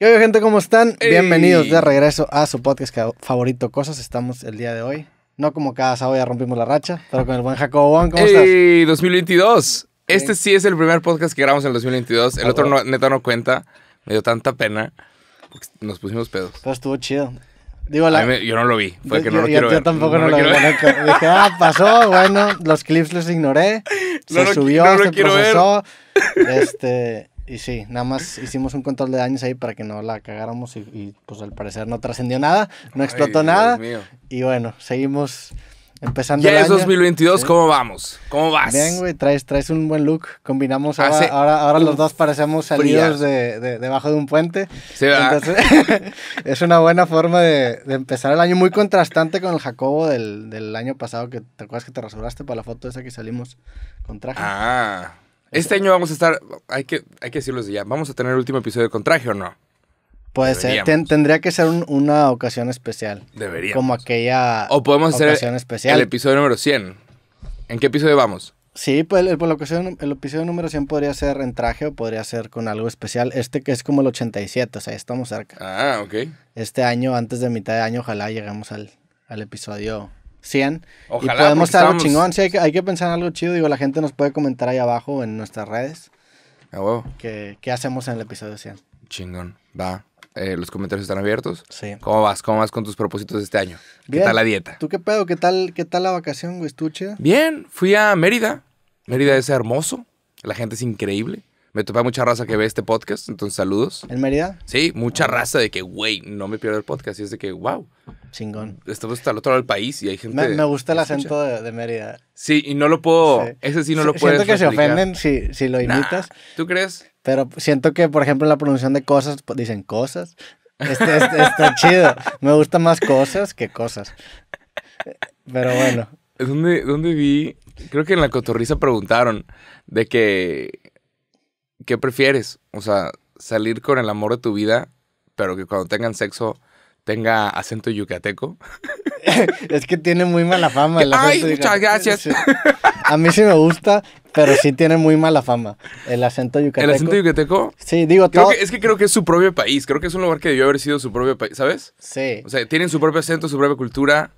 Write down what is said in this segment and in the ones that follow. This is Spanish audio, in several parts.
¿Qué gente? ¿Cómo están? Bienvenidos de regreso a su podcast favorito Cosas. Estamos el día de hoy. No como cada sábado ya rompimos la racha, pero con el buen Jacobo ¿Cómo Ey, estás? 2022. Este sí es el primer podcast que grabamos en el 2022. El ah, otro neta no cuenta. Me dio tanta pena. Nos pusimos pedos. Pero estuvo chido. yo no lo vi. Fue que no lo quiero ver. Yo tampoco no, lo, vi. Dije, ah, pasó. Bueno, los clips los ignoré. Se subió, se procesó. Este, y sí, nada más hicimos un control de daños ahí para que no la cagáramos y, pues al parecer no trascendió nada, no explotó nada. Y bueno, seguimos empezando. Ya el es 2022, ¿cómo vamos? ¿Cómo vas? Bien, güey, traes, traes un buen look. Combinamos ahora, ahora, los dos parecemos salidos de, de, debajo de un puente. Sí, Entonces, es una buena forma de, de, empezar el año, muy contrastante con el Jacobo del, del año pasado, que te acuerdas que te rasuraste para la foto esa que salimos con traje. Ah. Este año vamos a estar, hay que, hay que decirlo desde ya, ¿vamos a tener el último episodio con traje o no? Puede ser, tendría que ser una ocasión especial. Debería. Como aquella O podemos hacer ocasión especial. el episodio número 100. ¿En qué episodio vamos? Sí, pues el, por pues, ocasión, el episodio número 100 podría ser en traje o podría ser con algo especial. Este que es como el 87, o sea, estamos cerca. Ah, ok. Este año, antes de mitad de año, ojalá lleguemos al, al episodio 100. Ojalá, y podemos hacer algo chingón. Sí, hay que, pensar en algo chido. Digo, la gente nos puede comentar ahí abajo en nuestras redes. A huevo. ¿Qué, hacemos en el episodio 100? Chingón, va. Eh, los comentarios están abiertos. Sí. ¿Cómo vas? ¿Cómo vas con tus propósitos este año? ¿Qué tal la dieta? ¿Tú qué pedo? ¿Qué tal, qué tal la vacación, güey? Bien, fui a Mérida. Mérida es hermoso. La gente es increíble. Me topa mucha raza que ve este podcast, entonces saludos. ¿En Mérida? Sí, mucha raza de que, güey, no me pierdo el podcast. Y es de que, wow. Chingón. Estamos hasta el otro lado del país y hay gente. Me, me gusta el acento de, Mérida. Sí, y no lo puedo. Ese sí no lo puedo decir. Siento que se ofenden si, lo imitas. ¿Tú crees? Pero siento que, por ejemplo, la pronunciación de cosas, pues, dicen cosas. Este, este, está chido. Me gusta más cosas que cosas. Pero bueno. ¿Dónde, ¿Dónde vi? Creo que en la cotorriza preguntaron de que ¿qué prefieres? O sea, salir con el amor de tu vida, pero que cuando tengan sexo tenga acento yucateco. es que tiene muy mala fama el acento Ay, muchas gracias. A mí sí me gusta, pero sí tiene muy mala fama el acento yucateco. ¿El acento yucateco? Sí, digo todo. es que creo que es su propio país. Creo que es un lugar que debió haber sido su propio país, ¿sabes? Sí. O sea, tienen su propio acento, su propia cultura.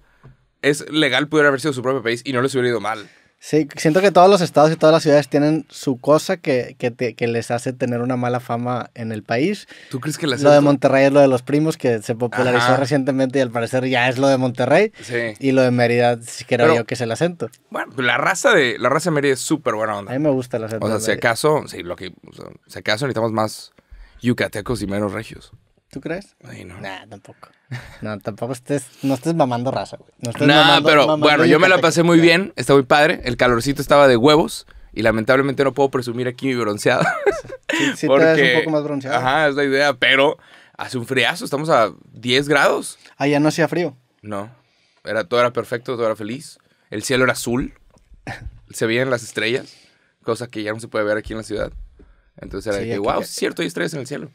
Es legal poder haber sido su propio país y no les hubiera ido mal. Sí, siento que todos los estados y todas las ciudades tienen su cosa que, que, les hace tener una mala fama en el país. ¿Tú crees que la Lo de Monterrey es lo de los primos, que se popularizó recientemente y al parecer ya es lo de Monterrey. Sí. Y lo de Mérida, siquiera veo yo que es el acento. Bueno, la raza de, la raza Mérida es súper buena onda. A mí me gusta el acento. O sea, si acaso, sí, lo que, si acaso necesitamos más yucatecos y menos regios. ¿Tú crees? Ay, no. Nah, tampoco. No, tampoco estés, no estés mamando raza, güey. No, estés pero bueno, yo me la pasé muy bien, está muy padre, el calorcito estaba de huevos y lamentablemente no puedo presumir aquí mi bronceado. Sí, un poco más bronceado. Ajá, es la idea, pero hace un friazo, estamos a 10 grados. Ah, ya no hacía frío. No, era, todo era perfecto, todo era feliz. El cielo era azul, se veían las estrellas, cosa que ya no se puede ver aquí en la ciudad. Entonces era de wow, es cierto, hay estrellas en el cielo.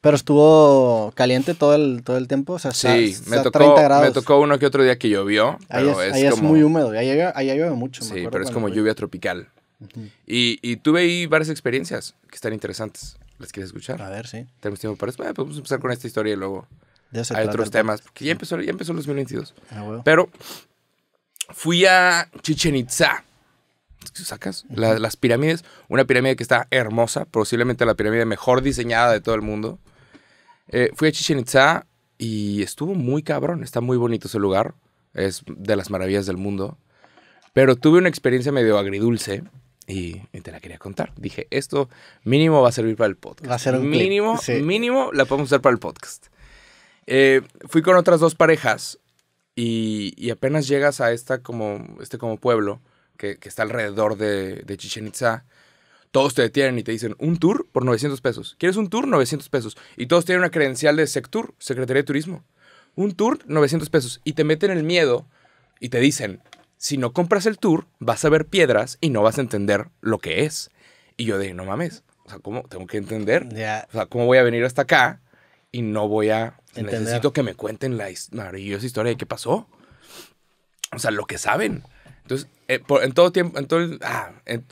Pero estuvo caliente todo el, todo el tiempo, o sea, sí, me tocó, grados. Me tocó uno que otro día que llovió. ahí es, muy húmedo, ahí, ahí, llueve mucho. Sí, pero es como lluvia tropical. y, tuve ahí varias experiencias que están interesantes. ¿Las quieres escuchar? A ver, sí. Tenemos tiempo para eso. Bueno, eh, pues podemos empezar con esta historia y luego hay otros temas. Porque ya empezó, ya empezó el 2022. Ah, pero fui a Chichen Itza. ¿Sacas? las pirámides. Una pirámide que está hermosa. Posiblemente la pirámide mejor diseñada de todo el mundo. Eh, fui a Chichen Itza y estuvo muy cabrón. Está muy bonito ese lugar. Es de las maravillas del mundo. Pero tuve una experiencia medio agridulce y, te la quería contar. Dije, esto mínimo va a servir para el podcast. Va a ser un mínimo, mínimo la podemos usar para el podcast. Eh, fui con otras dos parejas y, apenas llegas a esta como, este como pueblo que, está alrededor de, de Chichen Itza todos te detienen y te dicen un tour por 900 pesos. ¿Quieres un tour? 900 pesos. Y todos tienen una credencial de Sectur, Secretaría de Turismo. Un tour, 900 pesos. Y te meten el miedo y te dicen, si no compras el tour, vas a ver piedras y no vas a entender lo que es. Y yo dije, no mames, o sea, ¿cómo tengo que entender? O sea, ¿cómo voy a venir hasta acá y no voy a... Necesito que me cuenten la maravillosa historia de qué pasó. O sea, lo que saben. Entonces, eh, en todo tiempo, en todo ah, en,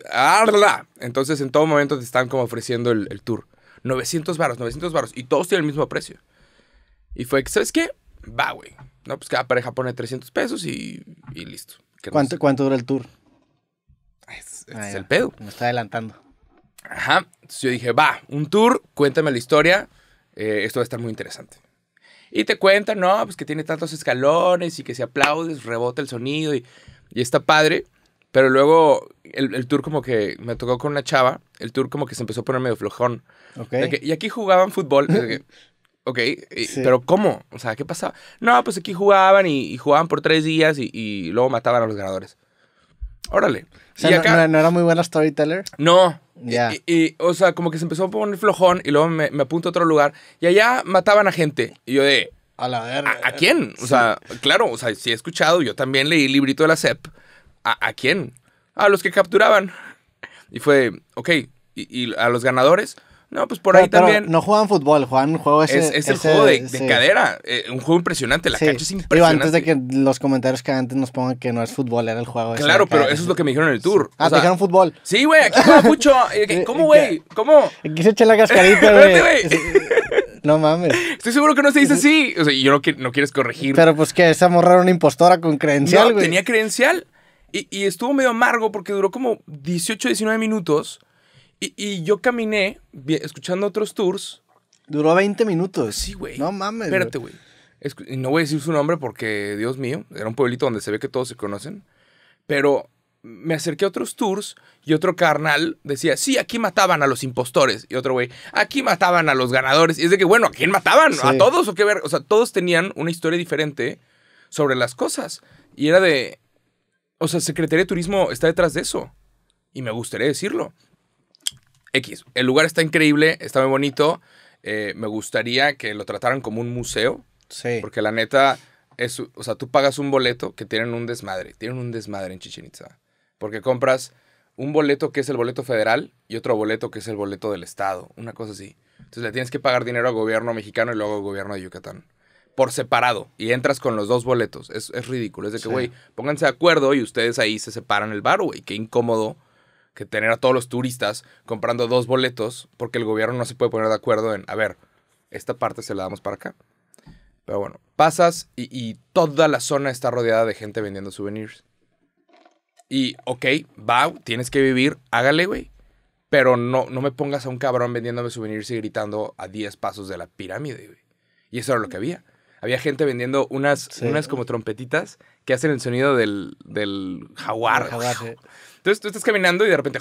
entonces en todo momento te están como ofreciendo el, tour. 900 varos, 900 varos. Y todos tienen el mismo precio. Y fue que, ¿sabes qué? Va, güey. No, pues cada pareja pone 300 pesos y, listo. ¿Cuánto, ¿Cuánto dura el tour? Es, ah, el pedo. Me está adelantando. Ajá. Entonces yo dije, va, un tour, cuéntame la historia. Eh, esto va a estar muy interesante. Y te cuentan, no, pues que tiene tantos escalones y que si aplaudes rebota el sonido y y está padre, pero luego el, el, tour como que me tocó con una chava, el tour como que se empezó a poner medio flojón. Okay. y aquí jugaban fútbol. ok, pero ¿cómo? O sea, ¿qué pasaba? No, pues aquí jugaban y, jugaban por tres días y, y, luego mataban a los ganadores. Órale. O sea, no, era muy buena storyteller? No. Ya. Y, o sea, como que se empezó a poner flojón y luego me, me apunto a otro lugar y allá mataban a gente. Y yo de, a la verga. ¿A, quién? O sea, claro, o sea, sí he escuchado, yo también leí el librito de la CEP. ¿A, quién? A los que capturaban. Y fue, ok, y, a los ganadores. No, pues por ahí también. No juegan fútbol, juegan un juego ese. Es, el juego de, cadera. Eh, un juego impresionante. La cancha es impresionante. antes de que los comentarios que antes nos pongan que no es fútbol, era el juego. Claro, pero eso es lo que me dijeron en el tour. Ah, te dijeron fútbol. Sí, güey, aquí juega mucho. ¿Cómo, güey? ¿Cómo? Aquí se la cascarita, güey. No mames. Estoy seguro que no se dice así. O sea, yo no, no quieres corregir. Pero pues que esa morra era una impostora con credencial, güey. tenía credencial. Y, estuvo medio amargo porque duró como 18, 19 minutos. Y, y yo caminé escuchando otros tours. Duró 20 minutos. Sí, güey. No mames. Espérate, güey. No voy a decir su nombre porque, Dios mío, era un pueblito donde se ve que todos se conocen. Pero me acerqué a otros tours y otro carnal decía, sí, aquí mataban a los impostores. Y otro güey, aquí mataban a los ganadores. Y es de que, bueno, ¿a quién mataban? ¿A todos o qué ver? O sea, todos tenían una historia diferente sobre las cosas. Y era de, o sea, Secretaría de Turismo está detrás de eso. Y me gustaría decirlo. X, el lugar está increíble, está muy bonito. Eh, me gustaría que lo trataran como un museo. Sí. Porque la neta, es, o sea, tú pagas un boleto que tienen un desmadre. Tienen un desmadre en Chichen Itza porque compras un boleto que es el boleto federal y otro boleto que es el boleto del Estado, una cosa así. Entonces le tienes que pagar dinero al gobierno mexicano y luego al gobierno de Yucatán. Por separado. Y entras con los dos boletos. Es, es ridículo. Es de que, güey, pónganse de acuerdo y ustedes ahí se separan el bar, güey. Qué incómodo que tener a todos los turistas comprando dos boletos porque el gobierno no se puede poner de acuerdo en, a ver, esta parte se la damos para acá. Pero bueno, pasas y toda la zona está rodeada de gente vendiendo souvenirs. Y, ok, va, tienes que vivir, hágale, güey. Pero no, no me pongas a un cabrón vendiéndome souvenirs y gritando a 10 pasos de la pirámide, güey. Y eso era lo que había. Había gente vendiendo unas, unas como trompetitas que hacen el sonido del, jaguar. Entonces tú estás caminando y de repente...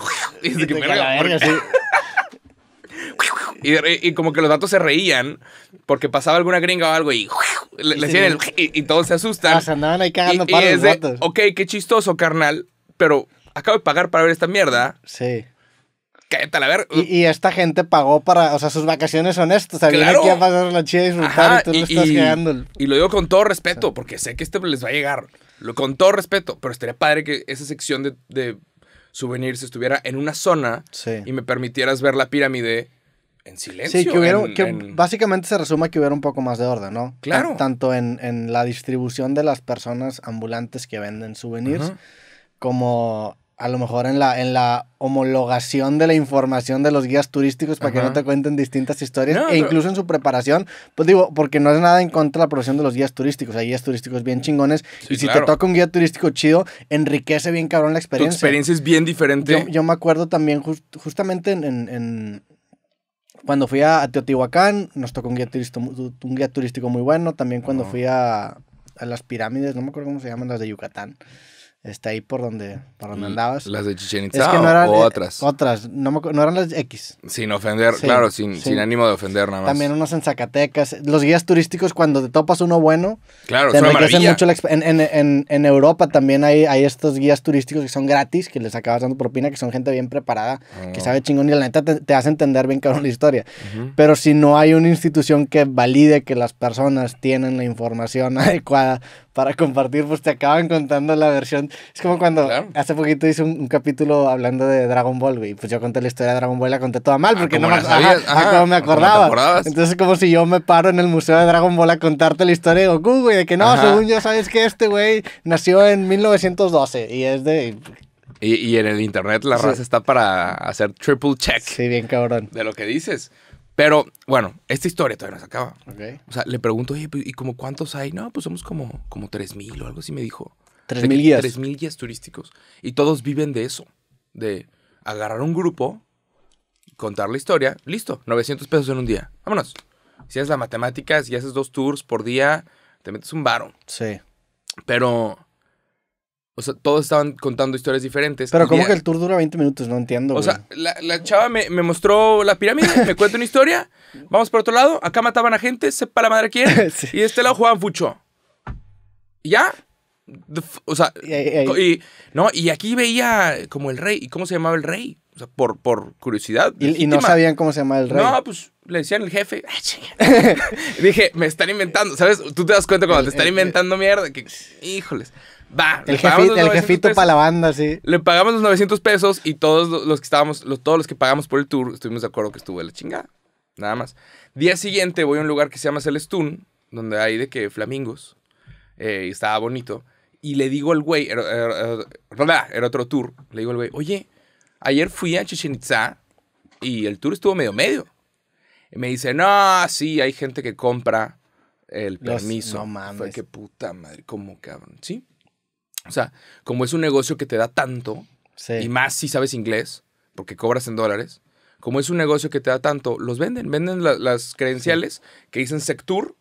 Y, como que los datos se reían porque pasaba alguna gringa o algo y... Le, y, todos se asustan. Ah, ahí cagando de, Ok, qué chistoso, carnal pero acabo de pagar para ver esta mierda. Sí. Cállate la ver. Y, y, esta gente pagó para, o sea, sus vacaciones son estas. O sea, claro. aquí a pasar la chida y disfrutar y tú lo estás Y lo digo con todo respeto, porque sé que este les va a llegar. Lo, con todo respeto, pero estaría padre que esa sección de, de souvenirs estuviera en una zona y me permitieras ver la pirámide en silencio. Sí, que, básicamente se resuma que hubiera un poco más de orden, ¿no? Claro. tanto en, la distribución de las personas ambulantes que venden souvenirs como a lo mejor en la, en la homologación de la información de los guías turísticos para que no te cuenten distintas historias e incluso en su preparación, pues digo, porque no es nada en contra de la profesión de los guías turísticos, hay guías turísticos bien chingones y si te toca un guía turístico chido, enriquece bien cabrón la experiencia. Tu experiencia es bien diferente. Yo, me acuerdo también justamente en, cuando fui a, Teotihuacán, nos tocó un guía, turístico, un guía turístico muy bueno, también cuando fui a, a las pirámides, no me acuerdo cómo se llaman las de Yucatán. Está ahí por donde, donde andabas. ¿Las de Chichen Itza o eh, otras? otras, no, me, no, eran las X. Sin ofender, claro, sin, sin, ánimo de ofender nada más. También unas en Zacatecas. Los guías turísticos, cuando te topas uno bueno, claro, en, Europa también hay, hay estos guías turísticos que son gratis, que les acabas dando propina, que son gente bien preparada, que oh. sabe chingón y la neta te, te hace entender bien cabrón la historia. Pero si no hay una institución que valide que las personas tienen la información adecuada para compartir, pues te acaban contando la versión es como cuando hace poquito hice un, capítulo hablando de Dragon Ball, güey. Pues yo conté la historia de Dragon Ball, la conté toda mal, ah, porque no me, ah, acordaba. Entonces es como si yo me paro en el Museo de Dragon Ball a contarte la historia de Goku, güey. De que no, según yo, sabes que este güey nació en 1912 y es de... Y, en el internet la raza está para hacer triple check. Sí, bien cabrón. De lo que dices. Pero bueno, esta historia todavía no se acaba. O sea, le pregunto, oye, pues, ¿y como cuántos hay? No, pues somos como, como 3.000 o algo así, me dijo. 3.000 guías. 3.000 guías turísticos. Y todos viven de eso, de agarrar un grupo, contar la historia, listo, 900 pesos en un día, vámonos. Si haces la matemática, si haces dos tours por día, te metes un varo. Sí. Pero... O sea, todos estaban contando historias diferentes. Pero como que el tour dura 20 minutos, no entiendo. O sea, la, chava me, mostró la pirámide, me cuenta una historia, vamos por otro lado, acá mataban a gente, sepa la madre quién, y este lado jugaban fucho. ¿Ya? O sea, y, no, y aquí veía como el rey. ¿Y cómo se llamaba el rey? O sea, por, por curiosidad. Y, no sabían cómo se llamaba el rey. No, pues le decían el jefe. Ah, Dije, me están inventando. ¿Sabes? Tú te das cuenta cuando te están inventando mierda. Que, híjoles. Va, el, jefito, para la banda, sí. Le pagamos los 900 pesos y todos los que estábamos, los, todos los que pagamos por el tour, estuvimos de acuerdo que estuvo de la chingada. Nada más. Día siguiente voy a un lugar que se llama Celestún, donde hay de que flamingos. Eh, y estaba bonito y le digo al güey, era, otro tour, le digo al güey, oye, ayer fui a Chichen Itza y el tour estuvo medio medio. Y me dice, no, sí, hay gente que compra el permiso. no mames. Fue que puta madre, ¿cómo cabrón? Sí. O sea, como es un negocio que te da tanto, y más si sabes inglés, porque cobras en dólares, como es un negocio que te da tanto, los venden, venden las credenciales que dicen Sectur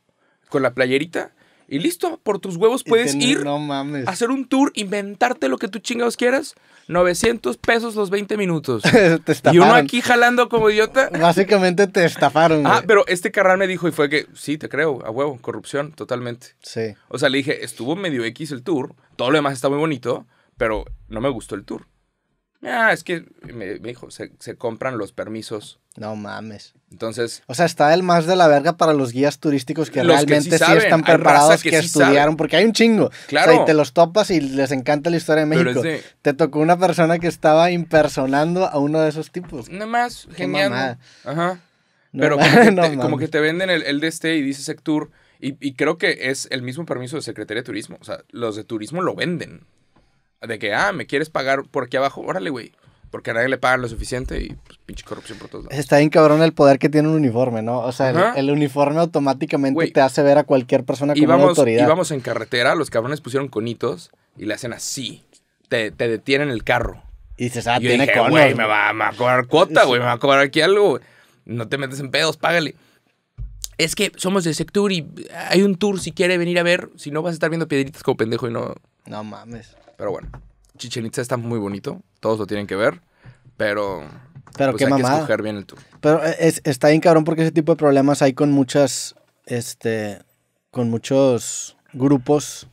con la playerita y listo, por tus huevos puedes ir hacer un tour, inventarte lo que tú chingados quieras. 900 pesos los 20 minutos. Y uno aquí jalando como idiota. Básicamente te estafaron. Ah, pero este carral me dijo y fue que, sí, te creo, a huevo, corrupción, totalmente. Sí. O sea, le dije, estuvo medio X el tour, todo lo demás está muy bonito, pero no me gustó el tour. Ah, es que me, dijo, se compran los permisos no mames. Entonces. O sea, está el más de la verga para los guías turísticos que realmente sí, están preparados, que, estudiaron, porque hay un chingo. Claro. y te los topas y les encanta la historia de México. Te tocó una persona que estaba impersonando a uno de esos tipos. Nada más, genial. Ajá. Pero como que, te, venden el, el de este y dices Sectur. Y, y creo que es el mismo permiso de Secretaría de Turismo. O sea, los de turismo lo venden. De que, ah, me quieres pagar por aquí abajo. Órale, güey porque a nadie le pagan lo suficiente y pues, pinche corrupción por todos lados. Está bien cabrón el poder que tiene un uniforme, ¿no? O sea, el, uniforme automáticamente te hace ver a cualquier persona como íbamos, una autoridad. en carretera, los cabrones pusieron conitos y le hacen así. Te, detienen el carro. Y dices, ah, tiene dije, ah, Güey, me, va, a cobrar cuota, güey, me va a cobrar aquí algo. No te metes en pedos, págale es que somos de sector y hay un tour si quiere venir a ver. Si no, vas a estar viendo piedritas como pendejo y no. No mames. Pero bueno, Chichen Itza está muy bonito todos lo tienen que ver, pero, pero pues que escoger bien el tú. Pero eh, está bien cabrón porque ese tipo de problemas hay con muchas, este, con muchos grupos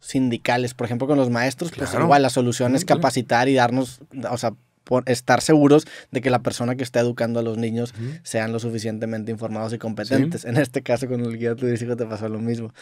sindicales, por ejemplo, con los maestros, pues igual la solución es capacitar y darnos, o sea, por estar seguros de que la persona que está educando a los niños sean lo suficientemente informados y competentes. En este caso, con el guía turístico te pasó lo mismo.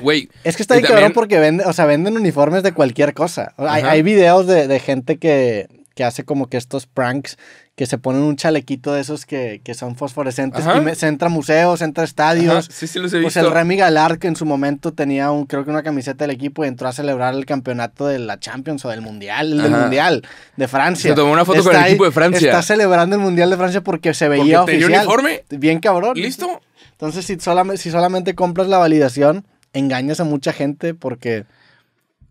Güey. Es que está ahí porque venden, o sea, venden uniformes de cualquier cosa. hay, videos de, gente que, que hace como que estos pranks que se ponen un chalequito de esos que, son fosforescentes. se entra a museos, se entra a estadios. Sí, sí, los he visto. Pues el Remy Galar, que en su momento tenía, un, creo que una camiseta del equipo, y entró a celebrar el campeonato de la Champions o del Mundial, el del Mundial de Francia. Se tomó una foto con el equipo de Francia. Está celebrando el Mundial de Francia porque se veía porque oficial. uniforme. Bien cabrón. ¿Listo? Entonces, si solamente, si solamente compras la validación, engañas a mucha gente porque...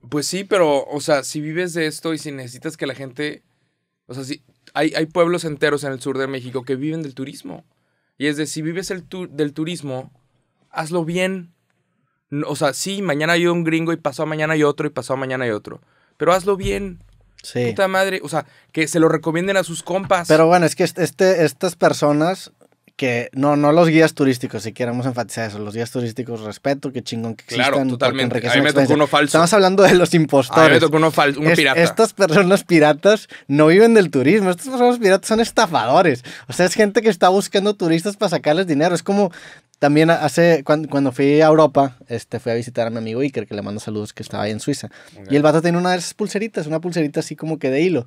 Pues sí, pero, o sea, si vives de esto y si necesitas que la gente... O sea, si hay, pueblos enteros en el sur de México que viven del turismo. Y es de, si vives el del turismo, hazlo bien. O sea, sí, mañana hay un gringo y pasó mañana hay otro y pasó mañana hay otro. Pero hazlo bien. Sí. Puta madre. O sea, que se lo recomienden a sus compas. Pero bueno, es que este, estas personas que no, no los guías turísticos, si queremos enfatizar eso, los guías turísticos respeto, que chingón que existan. Claro, totalmente. uno falso. Estamos hablando de los impostores. A mí uno falso, un pirata. Estas personas piratas no viven del turismo, estas personas piratas son estafadores. O sea, es gente que está buscando turistas para sacarles dinero. Es como también hace, cuando, fui a Europa, este, fui a visitar a mi amigo Iker, que le mando saludos, que estaba ahí en Suiza. Y el vato tiene una de esas pulseritas, una pulserita así como que de hilo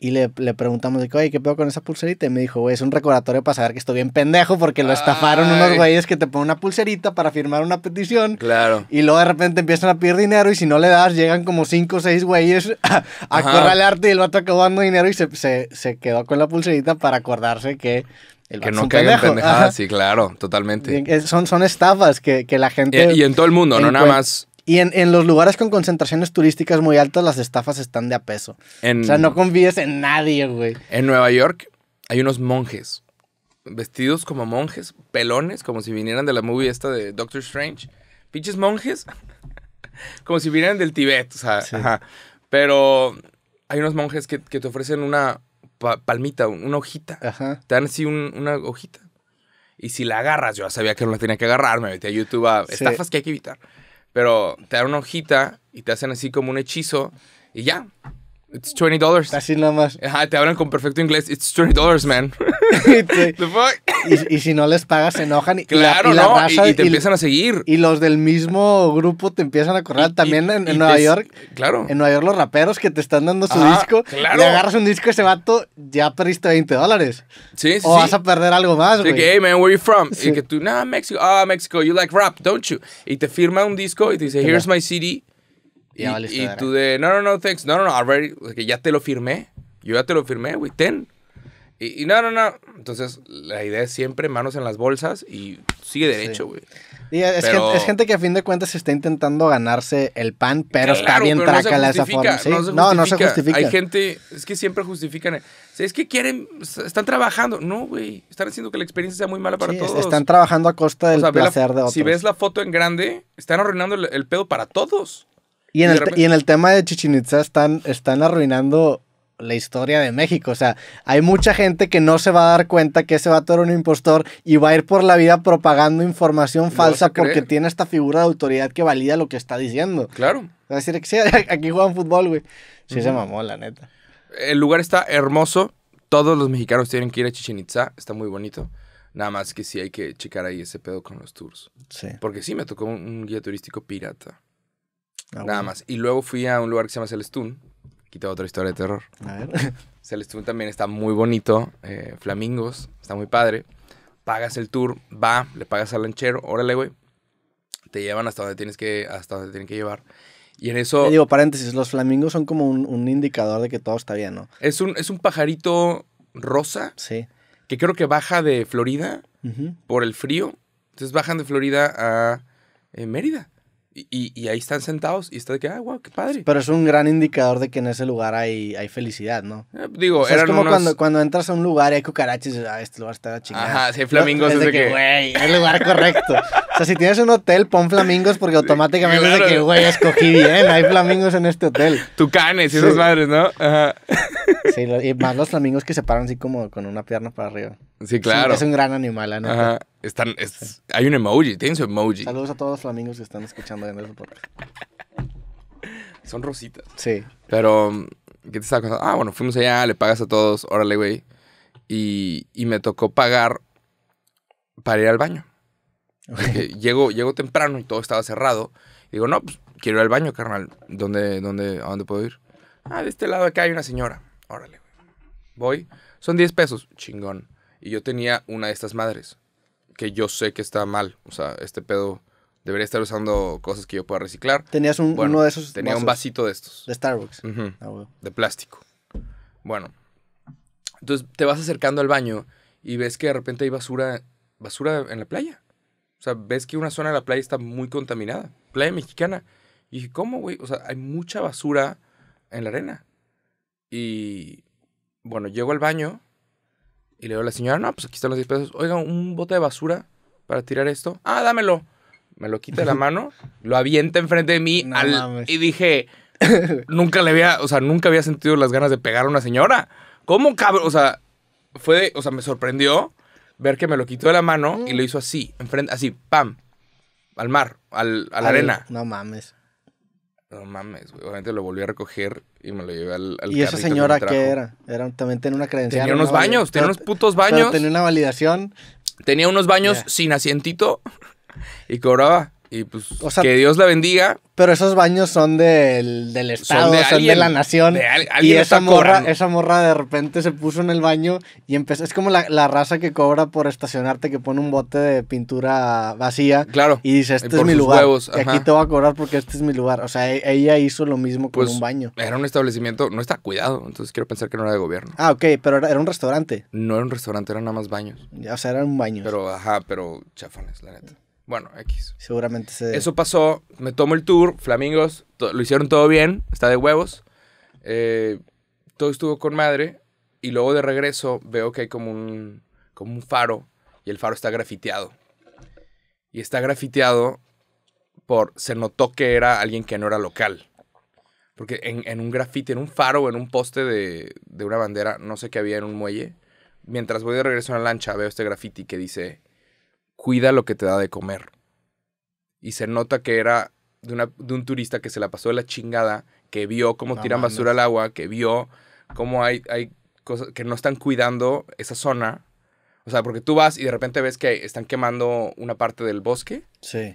y le, preguntamos, de oye, ¿qué pedo con esa pulserita? Y me dijo, güey, es un recordatorio para saber que estoy bien pendejo porque lo estafaron unos güeyes que te ponen una pulserita para firmar una petición. Claro. Y luego de repente empiezan a pedir dinero y si no le das, llegan como cinco o seis güeyes a, a y el vato acabó dando dinero y se, quedó con la pulserita para acordarse que el que no caigan pendejadas, sí, claro, totalmente. Eh, son, son estafas que, la gente. y en todo el mundo, no nada más y en, en, los lugares con concentraciones turísticas muy altas, las estafas están de a peso. o sea, no confíes en nadie, güey. En Nueva York hay unos monjes vestidos como monjes, pelones, como si vinieran de la movie esta de Doctor Strange. Pinches monjes, como si vinieran del Tibet, o sea, Pero hay unos monjes que, que te ofrecen una palmita, una hojita. Te dan así una hojita. Y si la agarras, yo sabía que no la tenía que agarrar, me metí a YouTube a estafas que hay que evitar. Pero te dan una hojita y te hacen así como un hechizo y ya. It's $20. Así nomás. Ajá, te hablan con perfecto inglés. It's $20, man. The fuck? Y, si no les pagas, se enojan. Y claro, y y, te empiezan a seguir. Y los del mismo grupo te empiezan a correr. También en, Nueva York. Claro. En Nueva York, los raperos que te están dando su disco. Claro. Y agarras un disco a ese vato, ya perdiste 20 dólares. Sí, sí. O vas a perder algo más, güey. Sí, que, hey, man, where are you from? Sí. Y que tú, nah, México. Ah, oh, México, you like rap, don't you? Y te firma un disco y te dice, here's my CD. Y, tú de, no, no, no, thanks, no, no, no, already, que ya te lo firmé, yo ya te lo firmé, güey, ten. Y, no, no, no. Entonces, la idea es siempre manos en las bolsas y sigue derecho, güey. es, gente, que a fin de cuentas está intentando ganarse el pan, pero está bien esa forma. No, no, se justifica. Hay gente, es que siempre justifican. Es que quieren, están trabajando. No, güey. Están haciendo que la experiencia sea muy mala para todos. Están trabajando a costa del placer de otros. Si ves la foto en grande, están arruinando el pedo para todos. Y en, el, tema de Chichen están, están arruinando la historia de México. O sea, hay mucha gente que no se va a dar cuenta que ese vato era un impostor y va a ir por la vida propagando información falsa porque tiene esta figura de autoridad que valida lo que está diciendo. Claro. a decir, que sí, aquí juegan fútbol, güey. Sí se mamó, la neta. El lugar está hermoso. Todos los mexicanos tienen que ir a Chichen Está muy bonito. Nada más que sí hay que checar ahí ese pedo con los tours. Sí. Porque sí me tocó un guía turístico pirata. Ah, nada más. Y luego fui a un lugar que se llama Celestún. Quita otra historia de terror. A ver. Celestún también está muy bonito. Eh, flamingos, está muy padre. Pagas el tour, va, le pagas al lanchero, órale, güey. Te llevan hasta donde tienes que, hasta donde tienen que llevar. Y en eso. digo, paréntesis, los flamingos son como un, indicador de que todo está bien, ¿no? Es un, es un pajarito rosa. Sí. Que creo que baja de Florida por el frío. Entonces bajan de Florida a eh, Mérida. Y, y, ahí están sentados y está de que, ah, guau, qué padre. Pero es un gran indicador de que en ese lugar hay, hay felicidad, ¿no? Eh, digo, o sea, es como cuando, cuando entras a un lugar y hay cucarachas y dices, ah, este lugar está chingado. Ajá, si hay flamingos. que... es de que, güey, es el lugar correcto. o sea, si tienes un hotel, pon flamingos porque automáticamente es de que, güey, escogí bien, hay flamingos en este hotel. Tucanes y sí. esas madres, ¿no? Ajá. sí, y más los flamingos que se paran así como con una pierna para arriba. Sí, claro. es un gran animal, ¿no? Ajá. Están, es, Hay un emoji, tienen su emoji. Saludos a todos los flamingos que están escuchando en el este podcast. Son rositas. Sí. Pero, ¿qué te estaba contando? Ah, bueno, fuimos allá, le pagas a todos, órale, güey. Y, y me tocó pagar para ir al baño. Llego, llego temprano y todo estaba cerrado. digo, no, pues quiero ir al baño, carnal. ¿Dónde, dónde, ¿A dónde puedo ir? Ah, de este lado acá hay una señora. Órale, güey. Voy. Son 10 pesos. Chingón. Y yo tenía una de estas madres que yo sé que está mal. O sea, este pedo debería estar usando cosas que yo pueda reciclar. ¿Tenías un, uno de esos? Tenía un vasito de estos. De Starbucks. Ah, de plástico. Bueno. Entonces te vas acercando al baño y ves que de repente hay basura, basura en la playa. O sea, ves que una zona de la playa está muy contaminada. Playa mexicana. Y dije, ¿cómo, güey? O sea, hay mucha basura en la arena. Y bueno, llego al baño y le digo a la señora, no, pues aquí están los 10 pesos. Oiga, un bote de basura para tirar esto. Ah, dámelo. Me lo quita de la mano, lo avienta enfrente de mí y dije, nunca le había, o sea, nunca había sentido las ganas de pegar a una señora. ¿Cómo cabrón? O sea, fue, o sea, me sorprendió ver que me lo quitó de la mano y lo mm. hizo así, enfrente, así, pam, al mar, a la arena. No mames. No mames, Obviamente lo volví a recoger y me lo llevé al, al ¿Y esa señora qué era? Era también tenía una credencial. Tenía unos baños, tenía unos putos baños. Tenía una validación. Tenía unos baños sin asientito y cobraba. Y pues que Dios la bendiga. Pero esos baños son del, Estado, son de, la nación. y esa morra, esa morra de repente se puso en el baño y empezó. Es como la, raza que cobra por estacionarte, que pone un bote de pintura vacía. Claro. Y dice, este es mi lugar. aquí te voy a cobrar porque este es mi lugar. O sea, e, ella hizo lo mismo con pues, un baño. Era un establecimiento, no está cuidado, entonces quiero pensar que no era de gobierno. Ah, ok, pero era, era un restaurante. No era un restaurante, eran nada más baños. O sea, eran baños. Pero, ajá, pero chafones, la neta. Bueno, X. Seguramente se... Eso pasó, me tomo el tour, Flamingos, lo hicieron todo bien, está de huevos. Eh, todo estuvo con madre y luego de regreso veo que hay como un, como un faro y el faro está grafiteado. Y está grafiteado por, se notó que era alguien que no era local. Porque en, un grafiti en un faro en un poste de, una bandera, no sé qué había en un muelle, mientras voy de regreso a la lancha veo este grafiti que dice cuida lo que te da de comer. Y se nota que era de, un turista que se la pasó de la chingada, que vio cómo tiran basura al agua, que vio cómo hay, hay cosas que no están cuidando esa zona. O sea, porque tú vas y de repente ves que están quemando una parte del bosque.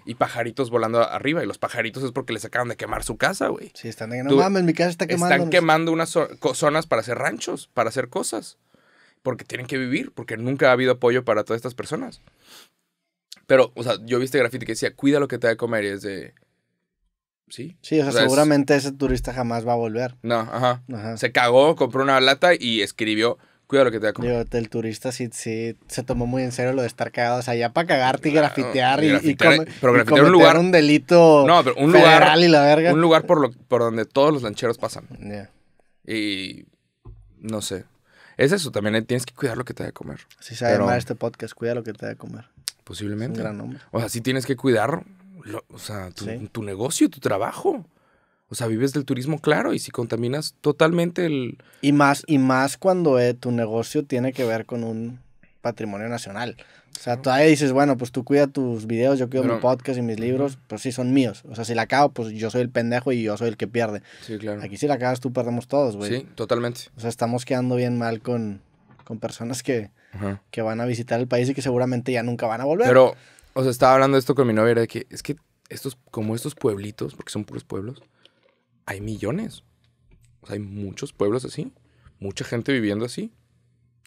Y pajaritos volando arriba. Y los pajaritos es porque les acaban de quemar su casa, güey. Sí, están de no mames, mi casa está quemando. Están quemando unas zonas para hacer ranchos, para hacer cosas. Porque tienen que vivir, porque nunca ha habido apoyo para todas estas personas. Pero, o sea, yo viste grafiti que decía, cuida lo que te va de comer y es de... Sí. Sí, o sea, seguramente ese turista jamás va a volver. No, ajá. ajá. Se cagó, compró una lata y escribió, cuida lo que te a comer. el turista sí, se tomó muy en serio lo de estar cagado. O sea, ya para cagarte y grafitear y, pero grafitear un, lugar, un delito no, pero un lugar, y la verga. Un lugar por, por donde todos los lancheros pasan. Yeah. Y no sé. Es eso, también tienes que cuidar lo que te va a comer. Si va pero... este podcast, cuida lo que te va de comer. Posiblemente. O sea, sí tienes que cuidar tu, negocio, tu trabajo. O sea, vives del turismo, claro, y si contaminas totalmente el... Y más, y más cuando eh, tu negocio tiene que ver con un patrimonio nacional. O sea, todavía dices, bueno, pues tú cuida tus videos, yo cuido mi podcast y mis libros, pues sí, son míos. O sea, si la acabo, pues yo soy el pendejo y yo soy el que pierde. Sí, claro. Aquí si la acabas, tú perdemos todos, güey. Sí, totalmente. O sea, estamos quedando bien mal con, con personas que, van a visitar el país y que seguramente ya nunca van a volver. Pero, o sea, estaba hablando esto con mi novia, era de que es que estos, como estos pueblitos, porque son puros pueblos, hay millones. O sea, hay muchos pueblos así, mucha gente viviendo así,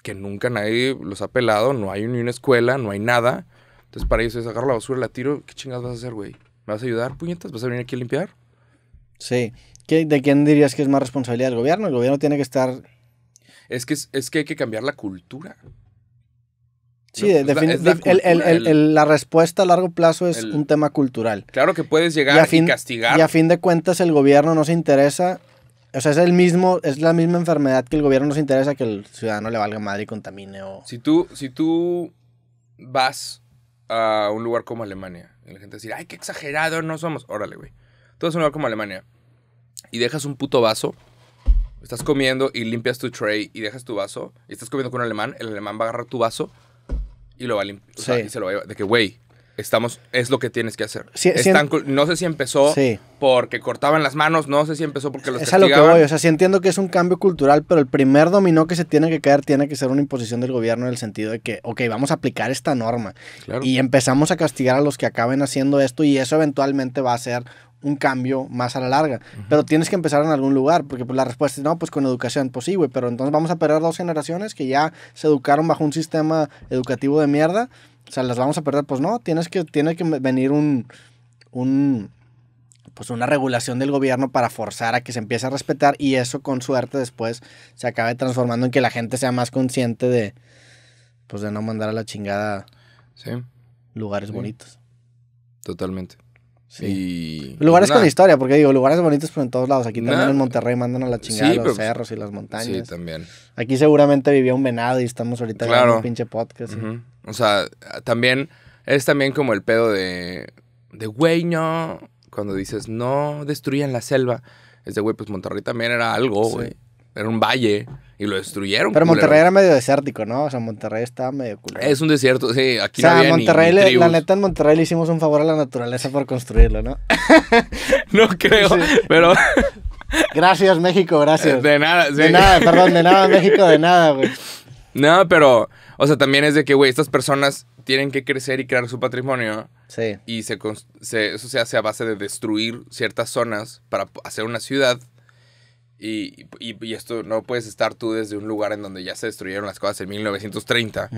que nunca nadie los ha pelado, no hay ni una escuela, no hay nada. Entonces, para ellos es agarrar la basura, la tiro, ¿qué chingas vas a hacer, güey? ¿Me vas a ayudar, puñetas? ¿Vas a venir aquí a limpiar? Sí. ¿De quién dirías que es más responsabilidad del gobierno? El gobierno tiene que estar es que, es que hay que cambiar la cultura. Sí, la, respuesta a largo plazo es un tema cultural. Claro que puedes llegar y, a castigar. Y a fin de cuentas el gobierno no se interesa, o sea, es el mismo, es la misma enfermedad que el gobierno no se interesa que el ciudadano le valga madre y contamine o... Si tú, si tú vas a un lugar como Alemania y la gente dice ay, qué exagerado no somos, órale, güey. Tú vas a un lugar como Alemania y dejas un puto vaso estás comiendo y limpias tu tray y dejas tu vaso y estás comiendo con un alemán, el alemán va a agarrar tu vaso y lo va a limpiar. De que, güey, estamos, es lo que tienes que hacer. no sé si empezó porque cortaban las manos, no sé si empezó porque los es a lo que voy, o sea, sí entiendo que es un cambio cultural, pero el primer dominó que se tiene que caer tiene que ser una imposición del gobierno en el sentido de que, ok, vamos a aplicar esta norma. Y empezamos a castigar a los que acaben haciendo esto y eso eventualmente va a ser un cambio más a la larga. Pero tienes que empezar en algún lugar, porque pues, la respuesta es, no, pues con educación, pues sí, güey, pero entonces vamos a perder dos generaciones que ya se educaron bajo un sistema educativo de mierda, o sea, las vamos a perder, pues no, tienes que, tiene que venir un, pues una regulación del gobierno para forzar a que se empiece a respetar y eso con suerte después se acabe transformando en que la gente sea más consciente de, pues de no mandar a la chingada lugares bonitos. Totalmente. Sí. Lugares con historia, porque digo, lugares bonitos pero en todos lados. Aquí también en Monterrey mandan a la chingada los pues, cerros y las montañas. Sí, también. Aquí seguramente vivía un venado y estamos ahorita en un pinche podcast. O sea, también es también como el pedo de, de güey, no, cuando dices no destruyan la selva. Es de güey, pues Monterrey también era algo, güey. Era un valle y lo destruyeron. Pero Monterrey era medio desértico, ¿no? O sea, Monterrey estaba medio culero. Es un desierto, sí, aquí o sea, Monterrey la neta en Monterrey le hicimos un favor a la naturaleza por construirlo, ¿no? no creo, pero Gracias México, gracias. De nada, sí. De nada, perdón, de nada México, de nada, güey. No, pero o sea, también es de que güey, estas personas tienen que crecer y crear su patrimonio. Sí. Y se eso se hace a base de destruir ciertas zonas para hacer una ciudad y, esto no puedes estar tú desde un lugar en donde ya se destruyeron las cosas en 1930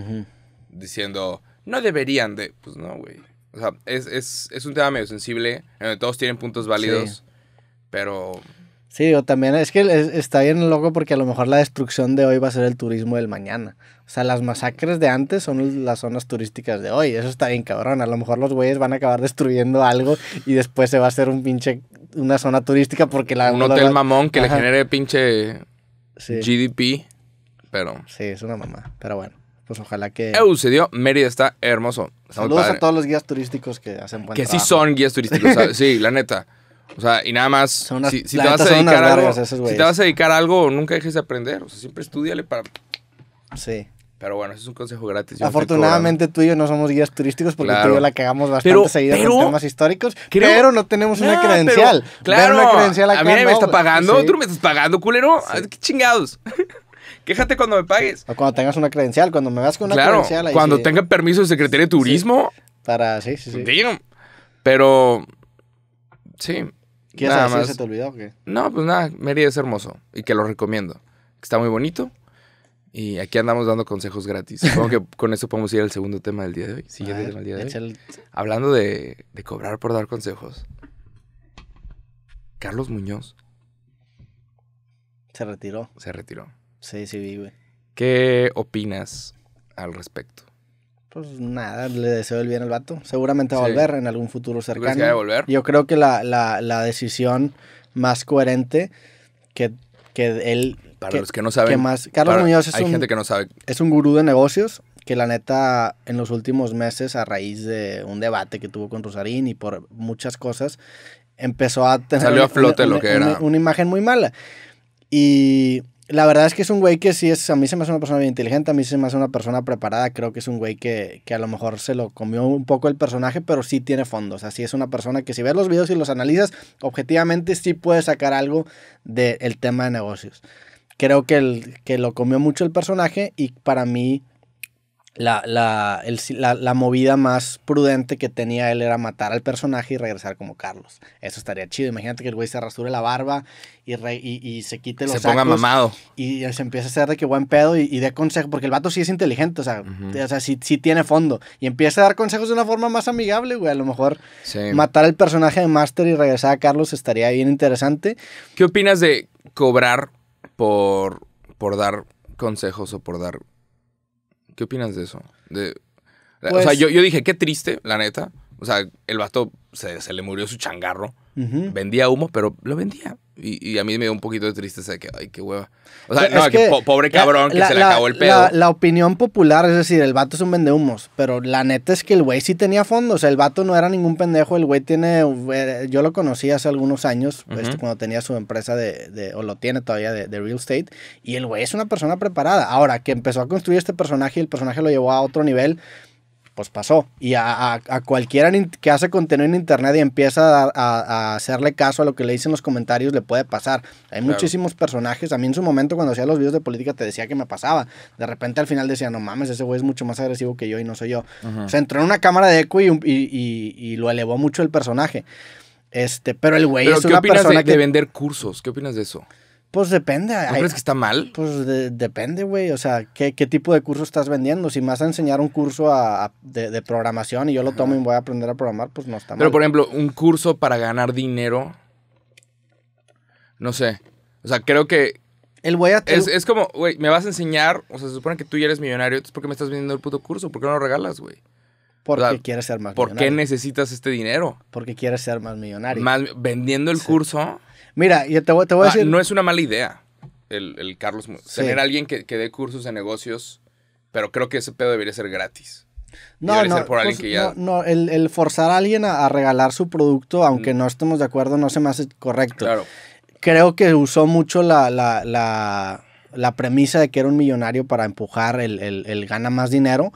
diciendo, no deberían de... Pues no, güey. O sea, es, es, un tema medio sensible, en donde todos tienen puntos válidos, pero... Sí, o también es que está bien loco porque a lo mejor la destrucción de hoy va a ser el turismo del mañana. O sea, las masacres de antes son las zonas turísticas de hoy. Eso está bien cabrón. A lo mejor los güeyes van a acabar destruyendo algo y después se va a hacer un pinche una zona turística porque la... Un hotel mamón que le genere pinche GDP, pero... Sí, es una mamá, pero bueno. Pues ojalá que... EU se dio, Mérida está hermoso. Saludos a todos los guías turísticos que hacen buen Que sí son guías turísticos, sí, la neta. O sea, y nada más, si, te vas a dedicar si te vas a dedicar a algo, nunca dejes de aprender. O sea, siempre estudiale para... Sí. Pero bueno, ese es un consejo gratis. Afortunadamente tú y yo no somos guías turísticos porque tú y yo la cagamos bastante pero, seguida pero, temas históricos, pero no tenemos una credencial. claro, una credencial a mí me está pagando, tú me estás pagando, culero. qué chingados. Quéjate cuando me pagues. O cuando tengas una credencial, cuando me vas con una credencial. Ahí cuando tenga permiso de Secretaría de Turismo. Para, sí, sí, sí. pero, sí. ¿Quieres se te olvidó o qué? No, pues nada, Mérida es hermoso y que lo recomiendo. Está muy bonito. Y aquí andamos dando consejos gratis. Supongo que con eso podemos ir al segundo tema del día de hoy. Siguiente tema del día de hoy. Hablando de, cobrar por dar consejos. Carlos Muñoz. Se retiró. Se retiró. Sí, sí, vive güey. ¿Qué opinas al respecto? Pues nada, le deseo el bien al vato. Seguramente va a volver en algún futuro cercano. volver? Yo creo que la, decisión más coherente que, que él para los que no saben. más, Carlos Muñoz es hay un, gente que no sabe. Es un gurú de negocios que la neta en los últimos meses a raíz de un debate que tuvo con Rosarín y por muchas cosas empezó a tener a flote una, que era. Una, imagen muy mala. Y la verdad es que es un güey que sí es, a mí se me hace una persona bien inteligente, a mí se me hace una persona preparada, creo que es un güey que, que a lo mejor se lo comió un poco el personaje, pero sí tiene fondos, así es una persona que si ves los videos y los analizas, objetivamente sí puede sacar algo del tema de negocios creo que, el, que lo comió mucho el personaje y para mí la, movida más prudente que tenía él era matar al personaje y regresar como Carlos. Eso estaría chido. Imagínate que el güey se rasure la barba y, y, se quite los Se ponga mamado. Y, se empieza a hacer de que buen pedo y, dé consejos. Porque el vato sí es inteligente, o sea, sí, tiene fondo. Y empieza a dar consejos de una forma más amigable, güey. A lo mejor matar al personaje de Master y regresar a Carlos estaría bien interesante. ¿Qué opinas de cobrar por, por dar consejos o por dar... ¿Qué opinas de eso? De, o sea, pues yo, yo dije, qué triste, la neta. O sea, el vato se, le murió su changarro. Vendía humo, pero lo vendía. Y, y, a mí me dio un poquito de tristeza de que, ay, qué hueva. O sea, eh, pobre cabrón que se le acabó el pedo. La, opinión popular, es decir, el vato es un vendehumos, pero la neta es que el güey sí tenía fondos. el vato no era ningún pendejo, el güey tiene. Eh, yo lo conocí hace algunos años, este, cuando tenía su empresa de, de, o lo tiene todavía, de, de real estate, y el güey es una persona preparada. Ahora, que empezó a construir este personaje y el personaje lo llevó a otro nivel, pues pasó. Y a, cualquiera que hace contenido en internet y empieza a, hacerle caso a lo que le dicen los comentarios, le puede pasar. Hay muchísimos personajes. A mí en su momento, cuando hacía los videos de política, te decía que me pasaba. De repente al final decía, no mames, ese güey es mucho más agresivo que yo y no soy yo. O sea, entró en una cámara de eco y, lo elevó mucho el personaje. Este, pero el güey es una persona que... de vender cursos. ¿Qué opinas de eso? Pues depende. ¿No crees que está mal? Pues depende, güey. O sea, ¿qué, tipo de curso estás vendiendo? Si me vas a enseñar un curso de, programación y yo lo tomo y voy a aprender a programar, pues no está mal. Pero, por ejemplo, un curso para ganar dinero. No sé. O sea, creo que. El güey a. Es, es como, güey, me vas a enseñar. O sea, se supone que tú ya eres millonario. Entonces, ¿por qué me estás vendiendo el puto curso? ¿Por qué no lo regalas, güey? Porque quieres ser más millonario. ¿Por qué necesitas este dinero? Porque quieres ser más millonario. Más, vendiendo el curso Mira, yo te voy, te voy a ah, decir. No es una mala idea el, el Carlos. Tener alguien que, dé cursos de negocios, pero creo que ese pedo debería ser gratis. No, pues, no, no, el, forzar a alguien a, regalar su producto, aunque mm. no estemos de acuerdo, no se me hace correcto. Claro. Creo que usó mucho la, la, la, la premisa de que era un millonario para empujar el, el gana más dinero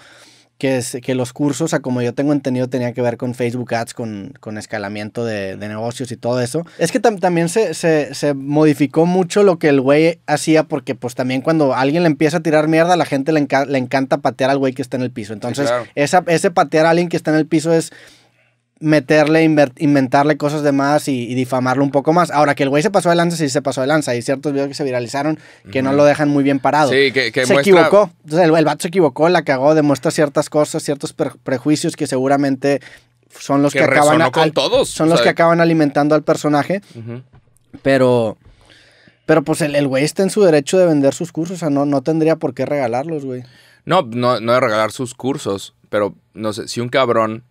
que, que los cursos, o como yo tengo entendido, tenía que ver con Facebook Ads, con, con escalamiento de, negocios y todo eso. Es que también se, modificó mucho lo que el güey hacía, porque pues también cuando alguien le empieza a tirar mierda, la gente le, le encanta patear al güey que está en el piso. Entonces, esa, ese patear a alguien que está en el piso es meterle, inventarle cosas de más y, difamarlo un poco más. Ahora, que el güey se pasó de lanza, sí se pasó de lanza. Hay ciertos videos que se viralizaron que no lo dejan muy bien parado. Sí, que, que se equivocó. Entonces, el, vato se equivocó, la cagó, demuestra ciertas cosas, ciertos prejuicios que seguramente son los que, acaban... todos. Son los que acaban alimentando al personaje. Pero... Pero pues el, güey está en su derecho de vender sus cursos, o sea, no, no tendría por qué regalarlos, güey. No, no, no de regalar sus cursos, pero no sé, si un cabrón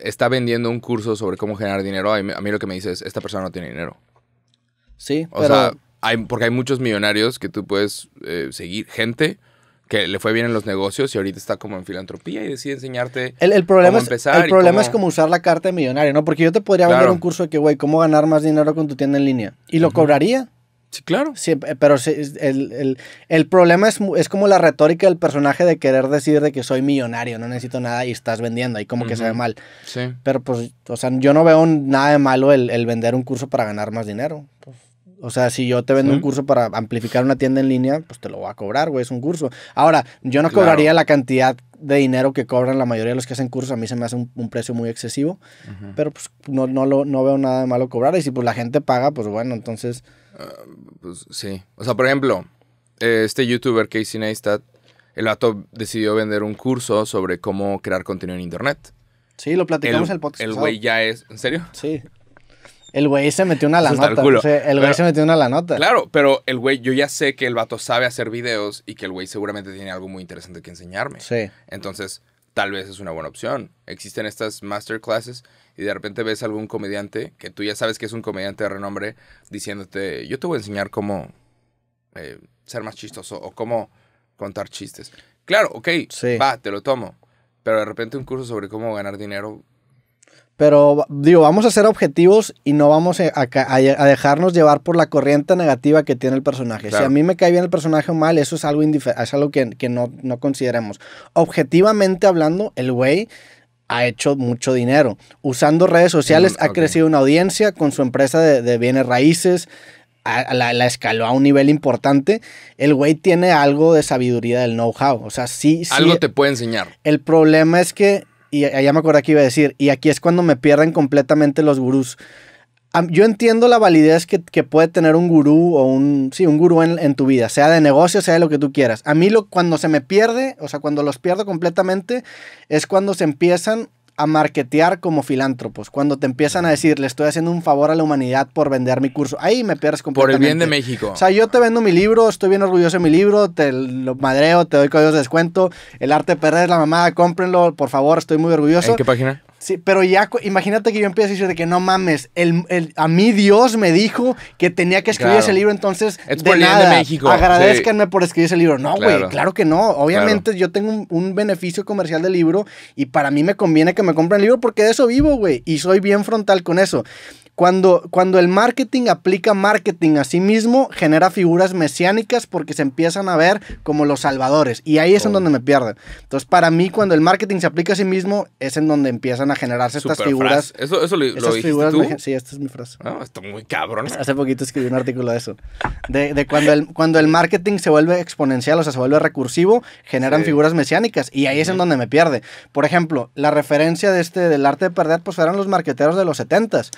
está vendiendo un curso sobre cómo generar dinero, a mí, lo que me dice es, esta persona no tiene dinero. Sí, o sea, porque hay muchos millonarios que tú puedes eh, seguir, gente que le fue bien en los negocios y ahorita está como en filantropía y decide enseñarte el, problema cómo El problema es como usar la carta de millonario, ¿no? Porque yo te podría vender un curso de que, güey, cómo ganar más dinero con tu tienda en línea. Y lo cobraría. Sí, claro. Sí, eh, pero el, problema es, es, como la retórica del personaje de querer decir de que soy millonario, no necesito nada y estás vendiendo, Ahí como que se ve mal. Sí. Pero pues, o sea, yo no veo nada de malo el, vender un curso para ganar más dinero. Pues, o sea, si yo te vendo un curso para amplificar una tienda en línea, pues te lo voy a cobrar, güey, es un curso. Ahora, yo no cobraría la cantidad de dinero que cobran la mayoría de los que hacen cursos, a mí se me hace un, precio muy excesivo, pero pues no, no, lo, no veo nada de malo cobrar, y si pues la gente paga, pues bueno, entonces pues sí. O sea, por ejemplo, este youtuber Casey Neistat, el vato decidió vender un curso sobre cómo crear contenido en internet. Sí, lo platicamos el, el podcast. El güey ya es. ¿En serio? Sí. El güey se metió una la nota. El, güey se metió una la nota. Claro, pero el güey, yo ya sé que el vato sabe hacer videos y que el güey seguramente tiene algo muy interesante que enseñarme. Sí. Entonces, tal vez es una buena opción. Existen estas masterclasses y de repente ves algún comediante que tú ya sabes que es un comediante de renombre diciéndote, yo te voy a enseñar cómo eh, ser más chistoso o cómo contar chistes. Claro, ok, va, te lo tomo. Pero de repente un curso sobre cómo ganar dinero. Pero digo, vamos a ser objetivos y no vamos a, dejarnos llevar por la corriente negativa que tiene el personaje. Si a mí me cae bien el personaje o mal, eso es algo, es algo que, que no, no consideremos. Objetivamente hablando, el güey ha hecho mucho dinero. Usando redes sociales mm, ha crecido una audiencia con su empresa de, bienes raíces, la, escaló a un nivel importante, el güey tiene algo de sabiduría del know-how. O sea, sí, sí. Algo te puede enseñar. El problema es que, y allá me acuerdo que iba a decir, y aquí es cuando me pierden completamente los gurús yo entiendo la validez que, puede tener un gurú o un, sí, un gurú en, tu vida, sea de negocio, sea de lo que tú quieras. A mí lo, cuando se me pierde, o sea, cuando los pierdo completamente, es cuando se empiezan a marketear como filántropos, cuando te empiezan a mm. decir, le estoy haciendo un favor a la humanidad por vender mi curso. Ahí me pierdes completamente. Por el bien de México. O sea, yo te vendo mi libro, estoy bien orgulloso de mi libro, te lo madreo, te doy códigos de descuento, el arte de perder es la mamada, cómprenlo, por favor, estoy muy orgulloso. ¿En qué página? Sí, pero ya imagínate que yo empiezo a decir de que no mames, el, a mí Dios me dijo que tenía que escribir ese libro, entonces de nada, agradezcanme por escribir ese libro. No, güey, claro. que no. Obviamente yo tengo un, un, beneficio comercial del libro y para mí me conviene que me compren el libro porque de eso vivo, güey, y soy bien frontal con eso. Cuando, cuando el marketing aplica marketing a sí mismo, genera figuras mesiánicas porque se empiezan a ver como los salvadores. Y ahí es en oh. donde me pierden. Entonces, para mí, cuando el marketing se aplica a sí mismo, es en donde empiezan a generarse estas figuras. Eso, eso lo, esas tú? Sí, esta es mi frase. Ah, está muy cabrón. Hace poquito escribí un artículo de eso. De, de, cuando, el, cuando el marketing se vuelve exponencial, o sea, se vuelve recursivo, generan figuras mesiánicas. Y ahí es en donde me pierde. Por ejemplo, la referencia de este, del arte de perder, pues eran los marqueteros de los 70s.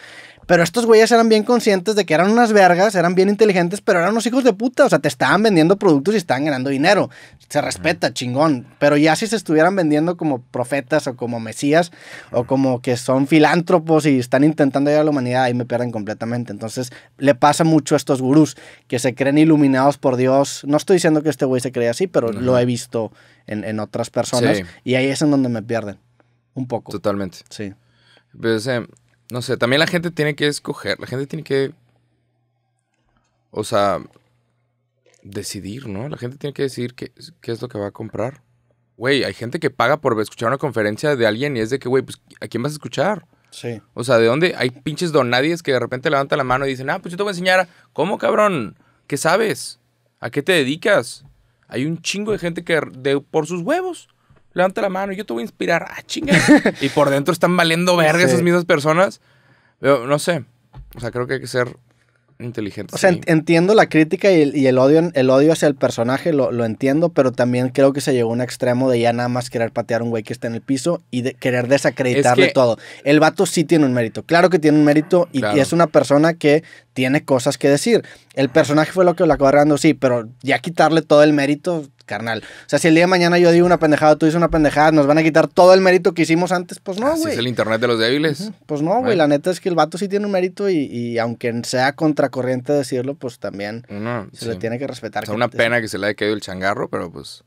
Pero estos güeyes eran bien conscientes de que eran unas vergas, eran bien inteligentes, pero eran unos hijos de puta. O sea, te estaban vendiendo productos y estaban ganando dinero. Se respeta, chingón. Pero ya si se estuvieran vendiendo como profetas o como mesías o como que son filántropos y están intentando ayudar a la humanidad, ahí me pierden completamente. Entonces, le pasa mucho a estos gurús que se creen iluminados por Dios. No estoy diciendo que este güey se cree así, pero lo he visto en, en otras personas. Y ahí es en donde me pierden. Un poco. Totalmente. Sí. Pues, eh, no sé, también la gente tiene que escoger, la gente tiene que. O sea, decidir, ¿no? La gente tiene que decidir qué, es lo que va a comprar. Güey, hay gente que paga por escuchar una conferencia de alguien y es de que, güey, pues, ¿a quién vas a escuchar? Sí. O sea, ¿de dónde? Hay pinches donadies que de repente levantan la mano y dicen, ah, pues yo te voy a enseñar. ¿Cómo, cabrón? ¿Qué sabes? ¿A qué te dedicas? Hay un chingo de gente que de, por sus huevos levanta la mano, y yo te voy a inspirar. Ah, chinga. y por dentro están valiendo verga esas mismas personas. no sé. O sea, creo que hay que ser inteligente. O sea, entiendo la crítica y el, odio el odio hacia el personaje, lo, entiendo, pero también creo que se llegó a un extremo de ya nada más querer patear a un güey que está en el piso y de querer desacreditarle todo. El vato sí tiene un mérito. Claro que tiene un mérito y, y es una persona que tiene cosas que decir. El personaje fue lo que lo acabó agarrando, sí, pero ya quitarle todo el mérito carnal. O sea, si el día de mañana yo digo una pendejada, tú dices una pendejada, nos van a quitar todo el mérito que hicimos antes, pues no, güey. es el internet de los débiles. Pues no, güey, la neta es que el vato sí tiene un mérito y, y aunque sea contracorriente decirlo, pues también se le tiene que respetar. O una pena que se le haya caído el changarro, pero pues...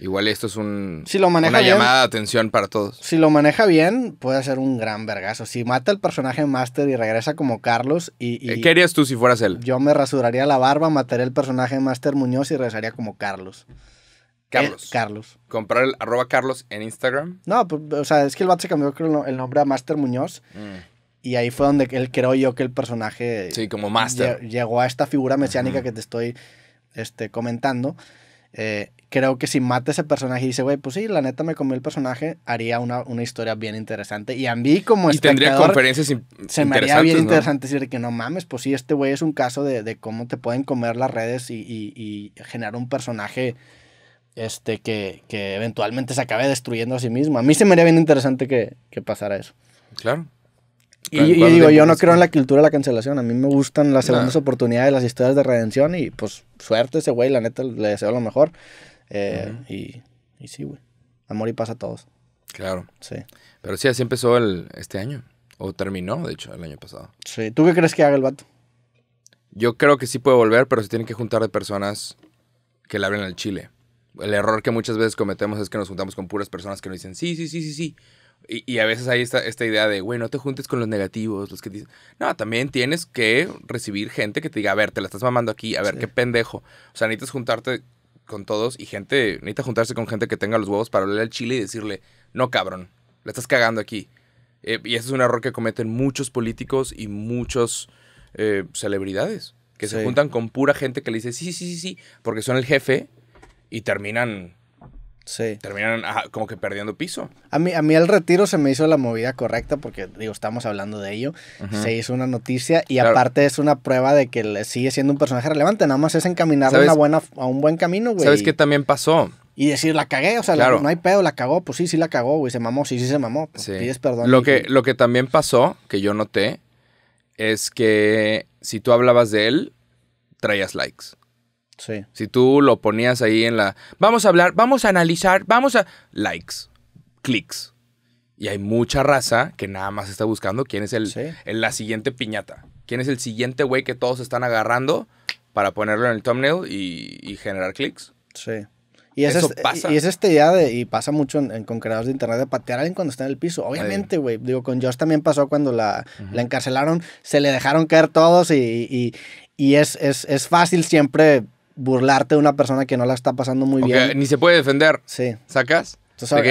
Igual esto es un, si lo maneja una llamada de atención para todos. Si lo maneja bien, puede ser un gran vergazo. Si mata el personaje Master y regresa como Carlos y, eh, ¿Qué harías tú si fueras él? Yo me rasuraría la barba, mataría el personaje Master Muñoz y regresaría como Carlos. Eh, Carlos. Carlos. Comprar el arroba Carlos en Instagram. No, pues, o sea, es que el Bat se cambió el nombre a Master Muñoz. Mm. Y ahí fue donde él creo yo que el personaje... Sí, como Master. llegó a esta figura mesiánica que te estoy este, comentando. Eh, creo que si mate ese personaje y dice, güey, pues sí, la neta me comió el personaje, haría una, historia bien interesante. Y a mí como y tendría conferencias Se me haría bien interesante decir que no mames, pues sí, este güey es un caso de, cómo te pueden comer las redes y, generar un personaje este, que, eventualmente se acabe destruyendo a sí mismo. A mí se me haría bien interesante que, pasara eso. Claro. Y, digo, yo no creo en la cultura de la cancelación. A mí me gustan las segundas oportunidades, las historias de redención y pues suerte ese güey, la neta le deseo lo mejor. Eh, y, sí, güey. Amor y paz a todos. Claro. Sí. Pero sí, así empezó este año. O terminó, de hecho, el año pasado. Sí. ¿Tú qué crees que haga el vato? Yo creo que sí puede volver, pero se tiene que juntar de personas que le hablen al chile. El error que muchas veces cometemos es que nos juntamos con puras personas que nos dicen, sí, sí, sí, sí, sí. Y, a veces hay esta, esta idea de, güey, no te juntes con los negativos, los que dicen. No, también tienes que recibir gente que te diga, a ver, te la estás mamando aquí, a ver, qué pendejo. O sea, necesitas juntarte con todos y gente, necesita juntarse con gente que tenga los huevos para hablarle al chile y decirle, no cabrón, le estás cagando aquí. Eh, y ese es un error que cometen muchos políticos y muchos eh, celebridades, que se juntan con pura gente que le dice, sí, sí, sí, sí, porque son el jefe y terminan Terminaron como que perdiendo piso. A mí, a mí el retiro se me hizo la movida correcta porque, digo, estamos hablando de ello. Se hizo una noticia y aparte es una prueba de que sigue siendo un personaje relevante. Nada más es encaminar buena, a un buen camino, güey. ¿Sabes qué también pasó? Y decir, la cagué, o sea, no hay pedo, la cagó. Pues sí, sí la cagó, güey. Se mamó, sí, sí se mamó. Pues perdón. Lo que, lo que también pasó, que yo noté, es que si tú hablabas de él, traías likes. Sí. Si tú lo ponías ahí en la, vamos a hablar, vamos a analizar, vamos a... Likes, clics. Y hay mucha raza que nada más está buscando quién es el, la siguiente piñata. ¿Quién es el siguiente güey que todos están agarrando para ponerlo en el thumbnail y, generar clics? Sí. Y Eso este, pasa. Y es este idea y pasa mucho en, con creadores de internet, de patear a alguien cuando está en el piso. Obviamente, güey. Digo, con Josh también pasó cuando la, encarcelaron, se le dejaron caer todos y, es, es, es fácil siempre burlarte de una persona que no la está pasando muy bien. Ni se puede defender. Sí. ¿Sacas?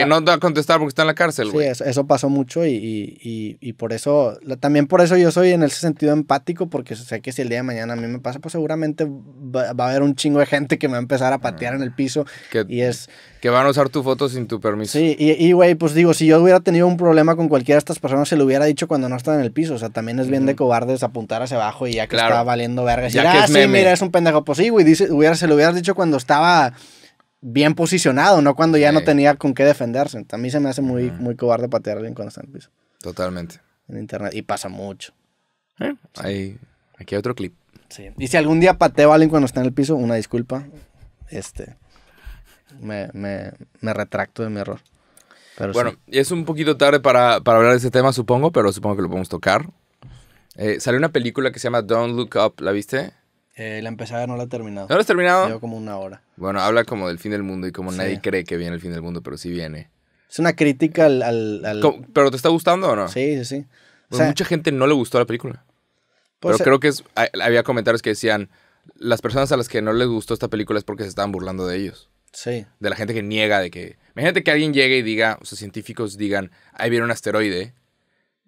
no te va a contestar porque está en la cárcel, güey. Sí, eso, pasó mucho y, por eso, también por eso yo soy en ese sentido empático, porque sé que si el día de mañana a mí me pasa, pues seguramente va, a haber un chingo de gente que me va a empezar a mm. patear en el piso. Que, y es... Que van a usar tu foto sin tu permiso. Sí, y, güey, pues digo, si yo hubiera tenido un problema con cualquiera de estas personas, se lo hubiera dicho cuando no estaba en el piso. O sea, también es bien de cobardes apuntar hacia abajo y ya que estaba valiendo verga. decir, ah, sí, mira, es un pendejo. Pues sí, güey, se lo hubieras dicho cuando estaba bien posicionado, no cuando ya no tenía con qué defenderse. A mí se me hace muy, muy cobarde patear a alguien cuando está en el piso. Totalmente. En internet. Y pasa mucho. ¿Eh? aquí hay otro clip. Sí. Y si algún día pateo a alguien cuando está en el piso, una disculpa. Este. Me, retracto de mi error. bueno, y es un poquito tarde para, hablar de ese tema, supongo, pero supongo que lo podemos tocar. Eh, salió una película que se llama Don't Look Up, ¿la viste? Eh, la empecé a ver, no la he terminado. ¿No la has terminado? Llevo como una hora. Bueno, habla como del fin del mundo y como nadie cree que viene el fin del mundo, pero sí viene. Es una crítica al... al, al... ¿Pero te está gustando o no? Sí, sí, sí. Pues o sea, mucha gente no le gustó la película. Pues pero creo que había comentarios que decían, las personas a las que no les gustó esta película es porque se estaban burlando de ellos. Sí. De la gente que niega de que... Imagínate que alguien llegue y diga, o sea, científicos digan, ahí viene un asteroide.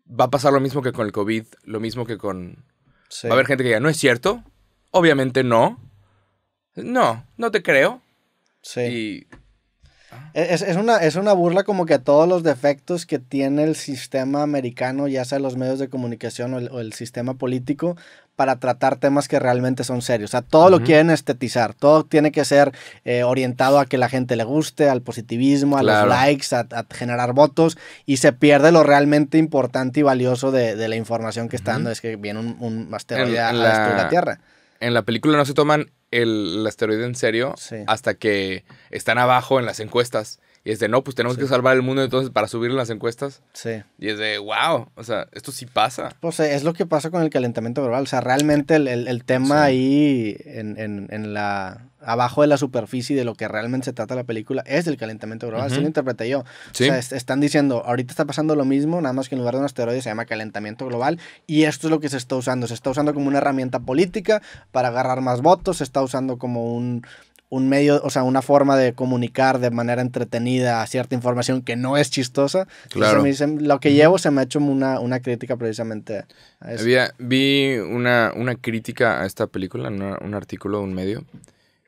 Va a pasar lo mismo que con el COVID, lo mismo que con... Sí. Va a haber gente que diga, ¿no es cierto? Obviamente no. No, no te creo. Sí. E, es, una, es una burla como que todos los defectos que tiene el sistema americano, ya sea los medios de comunicación o el, sistema político, para tratar temas que realmente son serios. O sea, todo lo quieren estetizar, todo tiene que ser eh, orientado a que la gente le guste, al positivismo, a los likes, a, generar votos, y se pierde lo realmente importante y valioso de, la información que está dando. Es que viene un, un asteroide la Tierra. En la película no se toman el, asteroide en serio hasta que están abajo en las encuestas y es de, no, pues tenemos que salvar el mundo entonces para subir las encuestas. Sí. Y es de, wow, o sea, esto sí pasa. Pues eh, es lo que pasa con el calentamiento global. O sea, realmente el, el, tema ahí en, en, en, la... Abajo de la superficie de lo que realmente se trata la película es el calentamiento global. Uh lo interpreté yo. Sí. O sea, están diciendo, ahorita está pasando lo mismo, nada más que en lugar de un asteroide se llama calentamiento global y esto es lo que se está usando. Se está usando como una herramienta política para agarrar más votos, se está usando como un un medio, o sea, una forma de comunicar de manera entretenida cierta información que no es chistosa. Claro. lo que llevo se me ha hecho una, crítica precisamente a eso. Había, vi una, una, crítica a esta película, un artículo de un medio,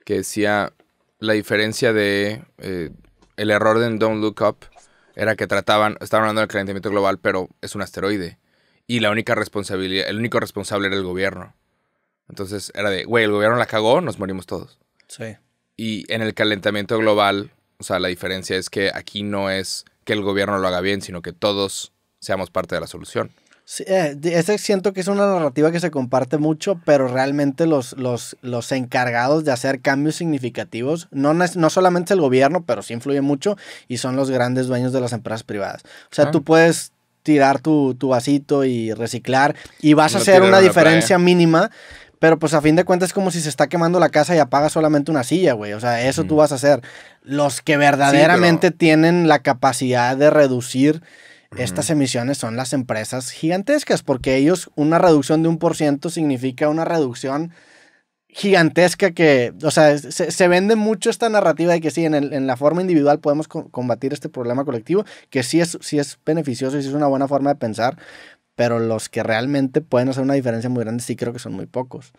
que decía la diferencia de eh, el error de Don't Look Up era que trataban, estaban hablando del calentamiento global, pero es un asteroide. Y la única responsabilidad, el único responsable era el gobierno. Entonces era de, güey, el gobierno la cagó, nos morimos todos. Sí. Y en el calentamiento global, o sea, la diferencia es que aquí no es que el gobierno lo haga bien, sino que todos seamos parte de la solución. Sí, eh, ese siento que es una narrativa que se comparte mucho, pero realmente los, los, los encargados de hacer cambios significativos, no, no solamente el gobierno, pero sí influye mucho, y son los grandes dueños de las empresas privadas. O sea, ah. tú puedes tirar tu, vasito y reciclar, y vas a hacer una, diferencia mínima, pero pues a fin de cuentas es como si se está quemando la casa y apaga solamente una silla, güey. O sea, eso tú vas a hacer. Los que verdaderamente tienen la capacidad de reducir estas emisiones son las empresas gigantescas, porque ellos una reducción de un por ciento significa una reducción gigantesca que, o sea, se, vende mucho esta narrativa de que sí, en, la forma individual podemos combatir este problema colectivo, que sí es, sí es beneficioso y sí es una buena forma de pensar, pero los que realmente pueden hacer una diferencia muy grande sí creo que son muy pocos.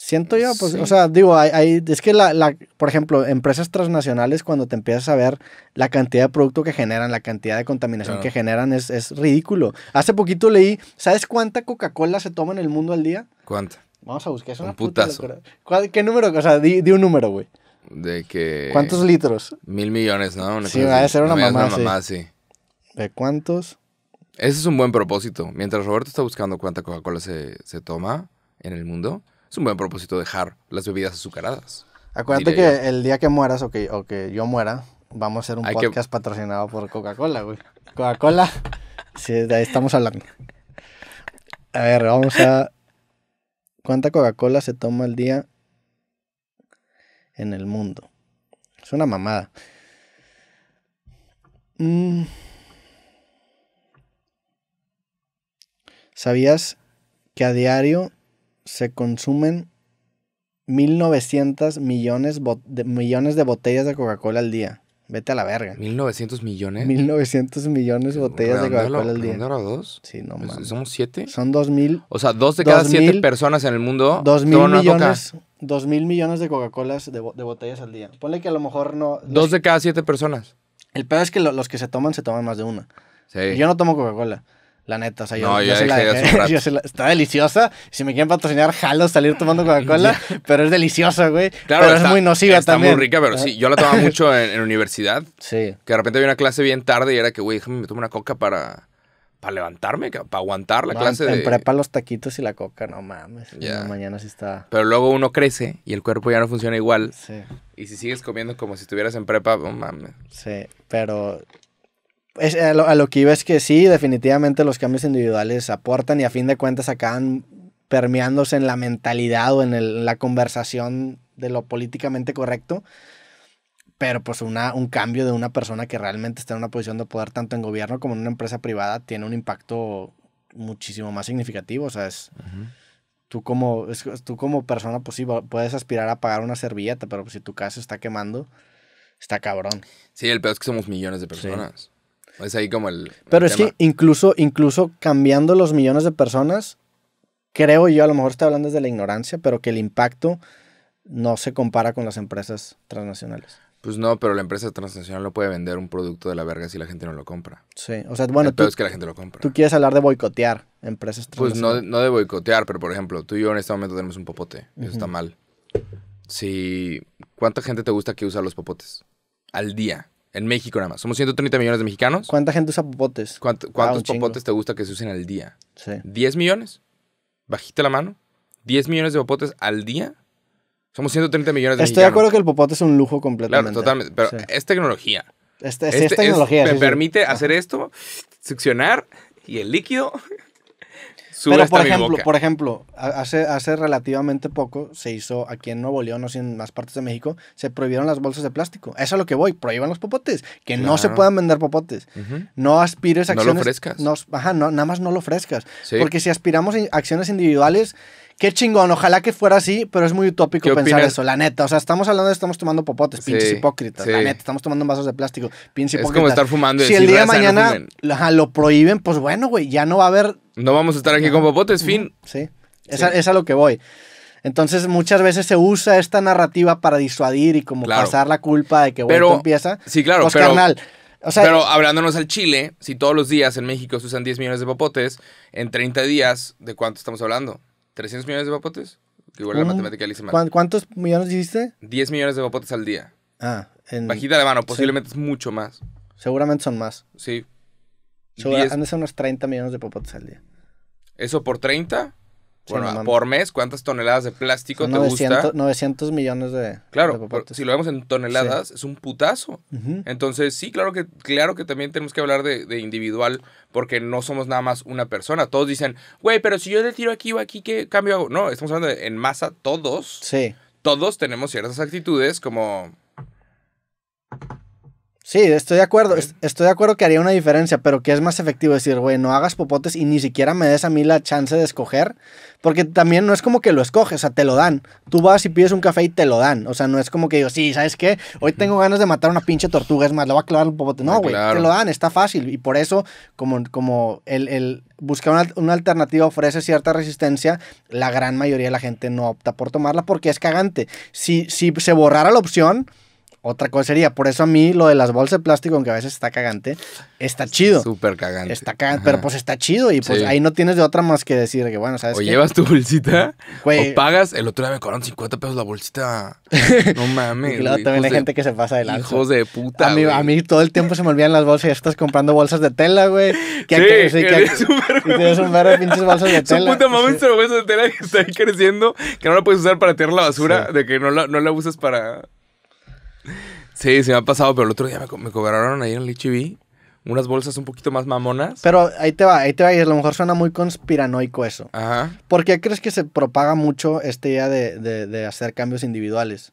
Siento yo, pues, o sea, digo, hay, es que, la, la, por ejemplo, empresas transnacionales, cuando te empiezas a ver la cantidad de producto que generan, la cantidad de contaminación que generan, es, es, ridículo. Hace poquito leí, ¿sabes cuánta Coca-Cola se toma en el mundo al día? ¿Cuánta? Vamos a buscar, eso un putazo. ¿Qué número? O sea, di, un número, güey. De que... ¿Cuántos litros? Mil millones, ¿no? sí, va a ser una, mamá, sí. ¿De cuántos? Ese es un buen propósito. Mientras Roberto está buscando cuánta Coca-Cola se, toma en el mundo, es un buen propósito dejar las bebidas azucaradas. Acuérdate que el día que mueras o que, yo muera, vamos a hacer un podcast patrocinado por Coca-Cola, güey. Coca-Cola, sí, de ahí estamos hablando. A ver, vamos a... ¿Cuánta Coca-Cola se toma al día en el mundo? Es una mamada. Mmm... ¿Sabías que a diario se consumen 1.900 millones, de, botellas de Coca-Cola al día? Vete a la verga. ¿1900 millones? 1900 millones de botellas de Coca-Cola al día. ¿Número a dos? Sí, no mames. ¿Somos siete? Son 2.000. O sea, dos de cada siete personas en el mundo. Dos mil millones. Dos mil millones de Coca-Colas de, botellas al día. Ponle que a lo mejor no. Dos de cada siete personas. El peor es que los que se toman, se toman más de una. Sí. Yo no tomo Coca-Cola. La neta, o sea, yo, está deliciosa. Si me quieren patrocinar, jalo salir tomando Coca-Cola, pero es deliciosa, güey. Claro, es muy nociva también. Está muy rica, pero ah. sí, yo la tomaba mucho en, universidad. Sí. Que de repente había una clase bien tarde y era que, güey, déjame me tomo una coca para, para levantarme, para aguantar la clase en, prepa los taquitos y la coca, no mames. Mañana sí está. Pero luego uno crece y el cuerpo ya no funciona igual. Sí. Y si sigues comiendo como si estuvieras en prepa, no mames. Sí, pero es, a, lo, que iba es que sí, definitivamente los cambios individuales aportan y a fin de cuentas acaban permeándose en la mentalidad o en, la conversación de lo políticamente correcto pero pues una, un cambio de una persona que realmente está en una posición de poder tanto en gobierno como en una empresa privada tiene un impacto muchísimo más significativo. O sea, es, tú, como, es, tú como persona, pues sí, puedes aspirar a pagar una servilleta, pero pues, si tu casa está quemando, está cabrón. Sí, el peor es que somos millones de personas. Es ahí como el. Pero es que incluso, incluso cambiando los millones de personas, creo yo, a lo mejor estoy hablando desde la ignorancia, pero que el impacto no se compara con las empresas transnacionales. Pues no, pero la empresa transnacional no puede vender un producto de la verga si la gente no lo compra. Sí, o sea, bueno, tú, es que la gente lo compra. Tú quieres hablar de boicotear empresas transnacionales. Pues no, no de boicotear, pero por ejemplo, tú y yo en este momento tenemos un popote. Eso está mal. Si, ¿Cuánta gente te gusta que usa los popotes? Al día. En México nada más. Somos 130 millones de mexicanos. ¿Cuánta gente usa popotes? ¿Cuántos ah, popotes te gusta que se usen al día? Sí. ¿10 millones? Bajita la mano. ¿10 millones de popotes al día? Somos 130 millones de Estoy de acuerdo que el popote es un lujo completamente. Claro, totalmente. Pero es tecnología. Este, este es tecnología. me permite hacer esto, succionar y el líquido pero por ejemplo, por ejemplo, hace, hace relativamente poco se hizo aquí en Nuevo León o en más partes de México, se prohibieron las bolsas de plástico. Eso es lo que voy, prohíban los popotes, que no se puedan vender popotes. No aspires a acciones. No lo ofrezcas. nada más no lo ofrezcas. Porque si aspiramos a acciones individuales, Qué chingón, ojalá que fuera así, pero es muy utópico pensar eso, la neta. O sea, estamos hablando de estamos tomando popotes, pinches hipócritas, la neta, estamos tomando vasos de plástico, pinches hipócritas. Es como estar fumando. Si el día de mañana lo prohíben, pues bueno, güey, ya no va a haber... No vamos a estar aquí con popotes, fin. Sí, es, A, es lo que voy. Entonces muchas veces se usa esta narrativa para disuadir y como pasar la culpa de que bueno, empieza. Sí, claro, pues, pero, pero hablándonos al Chile, si todos los días en México se usan 10 millones de popotes, en 30 días, ¿de cuánto estamos hablando? ¿300 millones de papotes? igual la matemática le hice mal. ¿Cuántos millones hiciste? 10 millones de papotes al día. Ah, en... Bajita de mano, posiblemente es mucho más. Seguramente son más. Sí. Seguramente son unos 30 millones de papotes al día. ¿Eso por 30? Bueno, por mes, ¿cuántas toneladas de plástico te 900, gusta? 900 millones de. Claro, si lo vemos en toneladas, es un putazo. Entonces, sí, claro que, claro que también tenemos que hablar de, de, individual, porque no somos nada más una persona. Todos dicen, güey, pero si yo le tiro aquí o aquí, ¿qué cambio hago? No, estamos hablando de en masa, todos. Sí. Todos tenemos ciertas actitudes como. Sí, estoy de acuerdo. Estoy de acuerdo que haría una diferencia, pero que es más efectivo decir, güey, no hagas popotes y ni siquiera me des a mí la chance de escoger, porque también no es como que lo escoges, o sea, te lo dan. Tú vas y pides un café y te lo dan. O sea, no es como que digo, sí, ¿sabes qué? Hoy tengo ganas de matar una pinche tortuga, es más, le voy a clavar un popote. No, ah, güey, te lo dan, está fácil. Y por eso, como, como el, el buscar una, alternativa ofrece cierta resistencia, la gran mayoría de la gente no opta por tomarla porque es cagante. Si, si se borrara la opción otra cosa sería. Por eso a mí lo de las bolsas de plástico, aunque a veces está cagante, está chido. Súper cagante. Está cagante, pero pues está chido y pues ahí no tienes de otra más que decir que bueno, ¿sabes? O llevas tu bolsita o pagas. El otro día me cobraron 50 pesos la bolsita. No mames. y claro, también hay gente que se pasa de Hijos de puta. A mí, todo el tiempo se me olvidan las bolsas y estás comprando bolsas de tela, güey. Que sí, que, sí, que, que y tienes un de pinches bolsas de tela. Son puta mames, sí. bolsas de tela que está ahí creciendo, que no la puedes usar para tirar la basura, de que no la usas para Sí, se me ha pasado, pero el otro día me, cobraron ahí en el e unas bolsas un poquito más mamonas. Pero ahí te va, ahí te va, y a lo mejor suena muy conspiranoico eso. Ajá. ¿Por qué crees que se propaga mucho esta idea de, hacer cambios individuales?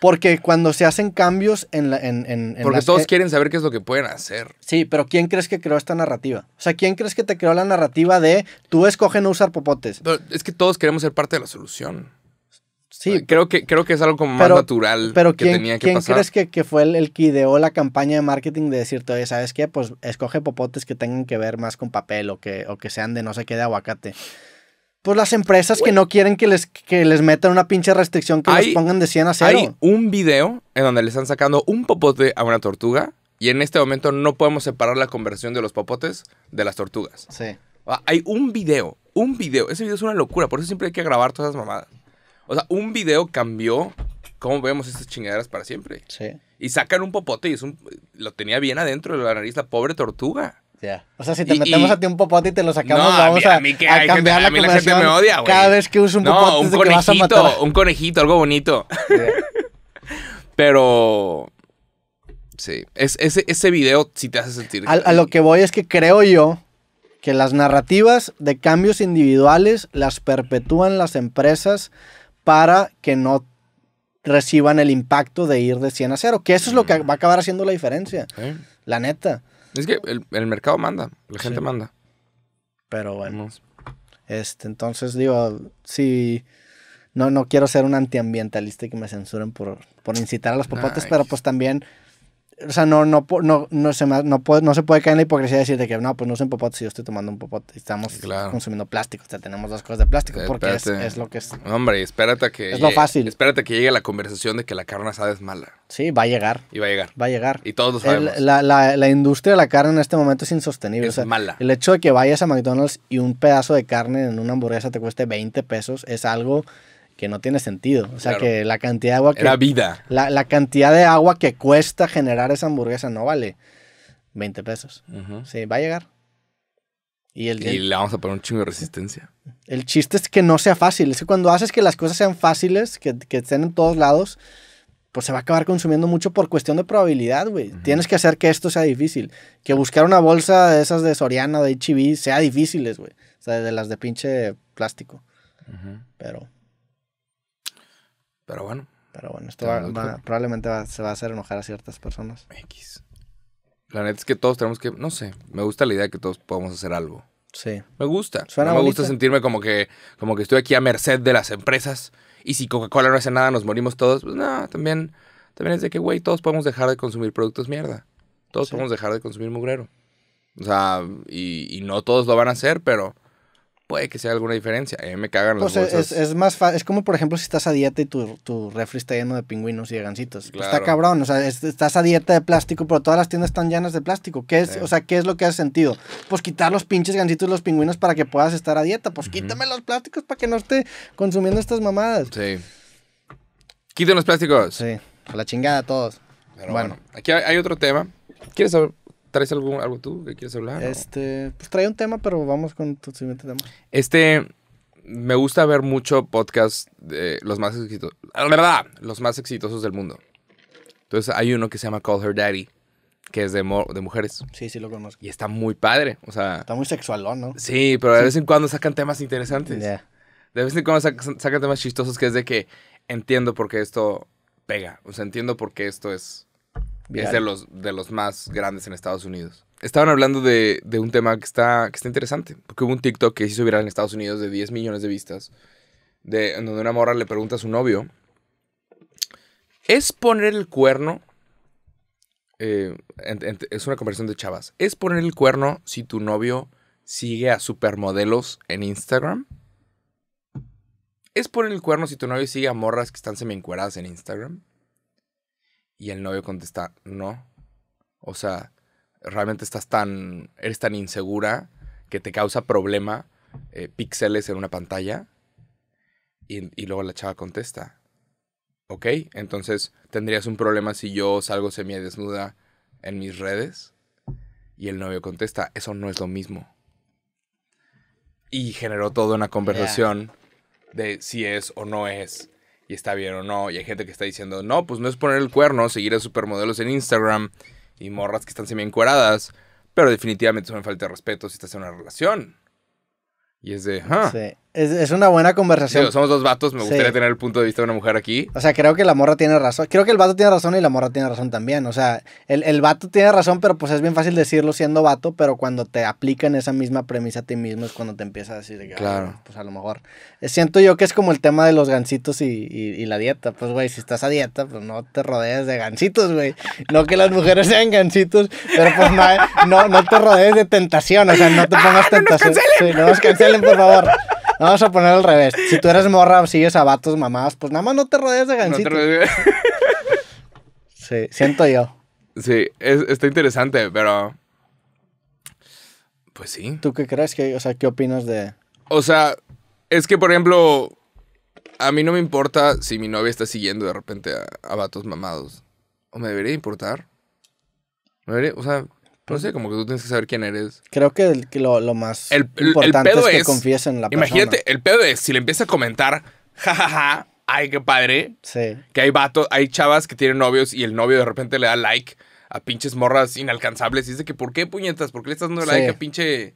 Porque cuando se hacen cambios en la... En, Porque todos quieren saber qué es lo que pueden hacer. Sí, pero ¿quién crees que creó esta narrativa? O sea, ¿quién crees que te creó la narrativa de tú escoge no usar popotes? es que todos queremos ser parte de la solución creo que, creo que es algo como más natural que tenía que ¿quién crees que, fue el, que ideó la campaña de marketing de decirte, oye, ¿sabes qué? Pues escoge popotes que tengan que ver más con papel o que, o que sean de no sé qué de aguacate. Pues las empresas que no quieren que les, les metan una pinche restricción que les pongan de 100 a 0. Hay un video en donde le están sacando un popote a una tortuga y en este momento no podemos separar la conversión de los popotes de las tortugas. Sí. Hay un video, un video. Ese video es una locura, por eso siempre hay que grabar todas esas mamadas. O sea, un video cambió cómo vemos estas chingaderas para siempre. Sí. Y sacan un popote y es un, lo tenía bien adentro de la nariz la pobre tortuga. Ya. O sea, si te metemos a ti un popote y te lo sacamos, vamos a, mí cambiar la, a mí gente me odia, güey. Cada vez que uso un popote un conejito, que vas a matar. un conejito, algo bonito. Pero... Sí, ese, ese video sí te hace sentir... A, a lo que voy es que creo yo que las narrativas de cambios individuales las perpetúan las empresas para que no reciban el impacto de ir de 100 a 0, que eso es lo que mm. va a acabar haciendo la diferencia. La neta. Es que el, mercado manda, la gente manda. Pero bueno. Este, entonces digo, Si. no, quiero ser un antiambientalista y que me censuren por, por incitar a los popotes, pero pues también o sea, no, no, no, no, se, no, puede, no se puede caer en la hipocresía de decirte que no, pues no un popote si yo estoy tomando un popote y estamos consumiendo plástico. O sea, tenemos dos cosas de plástico eh, porque es, lo que es. Hombre, espérate que. Es lo fácil. Espérate que llegue la conversación de que la carne asada es mala. Sí, va a llegar. Y va a llegar. Va a llegar. Y todos lo sabemos. la, la, la, industria de la carne en este momento es insostenible. Es mala. El hecho de que vayas a McDonald's y un pedazo de carne en una hamburguesa te cueste 20 pesos es algo que no tiene sentido. O sea, que la cantidad de agua que... vida. La, cantidad de agua que cuesta generar esa hamburguesa no vale 20 pesos. Sí, va a llegar. Y, el, le vamos a poner un chingo de resistencia. El chiste es que no sea fácil. Es que cuando haces que las cosas sean fáciles, que, estén en todos lados, pues se va a acabar consumiendo mucho por cuestión de probabilidad, güey. Tienes que hacer que esto sea difícil. Que buscar una bolsa de esas de Soriana, de HB, e sea difíciles, güey. O sea, de las de pinche plástico. Pero... Pero bueno. Pero bueno, esto probablemente se va a hacer enojar a ciertas personas. X. La neta es que todos tenemos que, no sé, me gusta la idea de que todos podemos hacer algo. Sí. Me gusta. Suena no me gusta sentirme como que, como que estoy aquí a merced de las empresas y si Coca-Cola no hace nada nos morimos todos. Pues no, también, también es de que, güey, todos podemos dejar de consumir productos mierda. Todos podemos dejar de consumir mugrero. O sea, y no todos lo van a hacer, pero puede que sea alguna diferencia. A mí me cagan los pues, Es, más fácil. Es como, por ejemplo, si estás a dieta y tu, tu refri está lleno de pingüinos y de gancitos. Pues, está cabrón. O sea, estás a dieta de plástico, pero todas las tiendas están llenas de plástico. ¿Qué es, O sea, ¿qué es lo que has sentido? Pues quitar los pinches gancitos y los pingüinos para que puedas estar a dieta. Pues quítame los plásticos para que no esté consumiendo estas mamadas. Sí. Quiten los plásticos. Sí. A la chingada todos. Pero bueno, aquí hay otro tema. ¿Quieres saber? ¿Traes algo, algo tú que quieres hablar? Este, pues trae un tema, pero vamos con tu siguiente tema. Este, me gusta ver mucho podcast de los más exitosos, la verdad, los más exitosos del mundo. Entonces hay uno que se llama Call Her Daddy, que es de, de mujeres. Sí, sí lo conozco. Y está muy padre, o sea. Está muy sexualón, ¿no? Sí, pero de vez en cuando sacan temas interesantes. Yeah. De vez en cuando sacan temas chistosos que es de que entiendo por qué esto pega, o sea, entiendo por qué esto es es de los, de los más grandes en Estados Unidos. Estaban hablando de, un tema que está, está interesante, porque hubo un TikTok que se hizo viral en Estados Unidos de 10 millones de vistas, de, en donde una morra le pregunta a su novio, ¿es poner el cuerno? Eh, es una conversación de chavas. ¿Es poner el cuerno si tu novio sigue a supermodelos en Instagram? ¿Es poner el cuerno si tu novio sigue a morras que están semencueradas en Instagram? Y el novio contesta, no. O sea, realmente estás tan, eres tan insegura que te causa problema eh, píxeles en una pantalla. Y, luego la chava contesta, ok, entonces tendrías un problema si yo salgo desnuda en mis redes. Y el novio contesta, eso no es lo mismo. Y generó toda una conversación de si es o no es está bien o no. Y hay gente que está diciendo, no, pues no es poner el cuerno, seguir a supermodelos en Instagram y morras que están semi encueradas. Pero definitivamente son falta de respeto si estás en una relación. Y es de, ah, es, es, una buena conversación. somos dos vatos, me gustaría tener el punto de vista de una mujer aquí. O sea, creo que la morra tiene razón. Creo que el vato tiene razón y la morra tiene razón también. O sea, el, el vato tiene razón, pero pues es bien fácil decirlo siendo vato, pero cuando te aplican esa misma premisa a ti mismo es cuando te empiezas a decir, que, claro. pues a lo mejor. Eh, siento yo que es como el tema de los gancitos y, y, la dieta. Pues, güey, si estás a dieta, pues no te rodees de gancitos, güey. No que las mujeres sean gancitos, pero pues no, no, te rodees de tentación. O sea, no te pongas ah, tentación. no nos cancelen por favor. Vamos a poner al revés. Si tú eres morra, sigues a vatos mamados, pues nada más no te rodees de gancitos. sí, siento yo. Sí, es, está interesante, pero. Pues sí. ¿Tú qué crees? Que, o sea, ¿qué opinas de.? O sea, es que, por ejemplo, a mí no me importa si mi novia está siguiendo de repente a, vatos mamados. O me debería importar. ¿Me debería? O sea, no sé, como que tú tienes que saber quién eres. Creo que, el, que lo, lo, más importante es que confíes en la persona. Imagínate, el pedo es si le empiezas a comentar, jajaja, ay, qué padre. Sí. Que hay vatos, hay chavas que tienen novios y el novio de repente le da like a pinches morras inalcanzables. Y dice que, ¿por qué puñetas? ¿Por qué le estás dando like a pinche.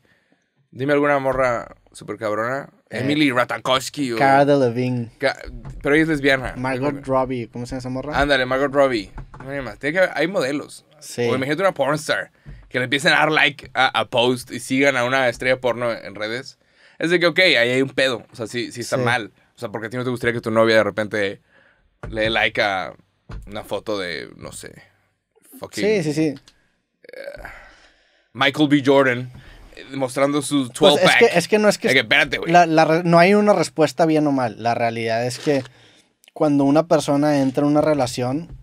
Dime alguna morra súper cabrona? Eh. Emily Ratakowski o. Cara Delevingne. Levine. Pero ella es lesbiana. Margot Robbie, ¿cómo se llama esa morra? Ándale, Margot Robbie. No hay más. que Hay modelos. Sí. O imagínate una pornstar que le empiecen a dar like a, a, post y sigan a una estrella porno en redes, es de que, ok, ahí hay un pedo. O sea, si está mal. O sea, porque a ti no te gustaría que tu novia de repente le dé like a una foto de, no sé, fucking. Sí, sí, sí. Eh, Michael B. Jordan eh, mostrando su 12 pues pack. Es que, es que, no es que. Es que espérate, güey. no hay una respuesta bien o mal. La realidad es que cuando una persona entra en una relación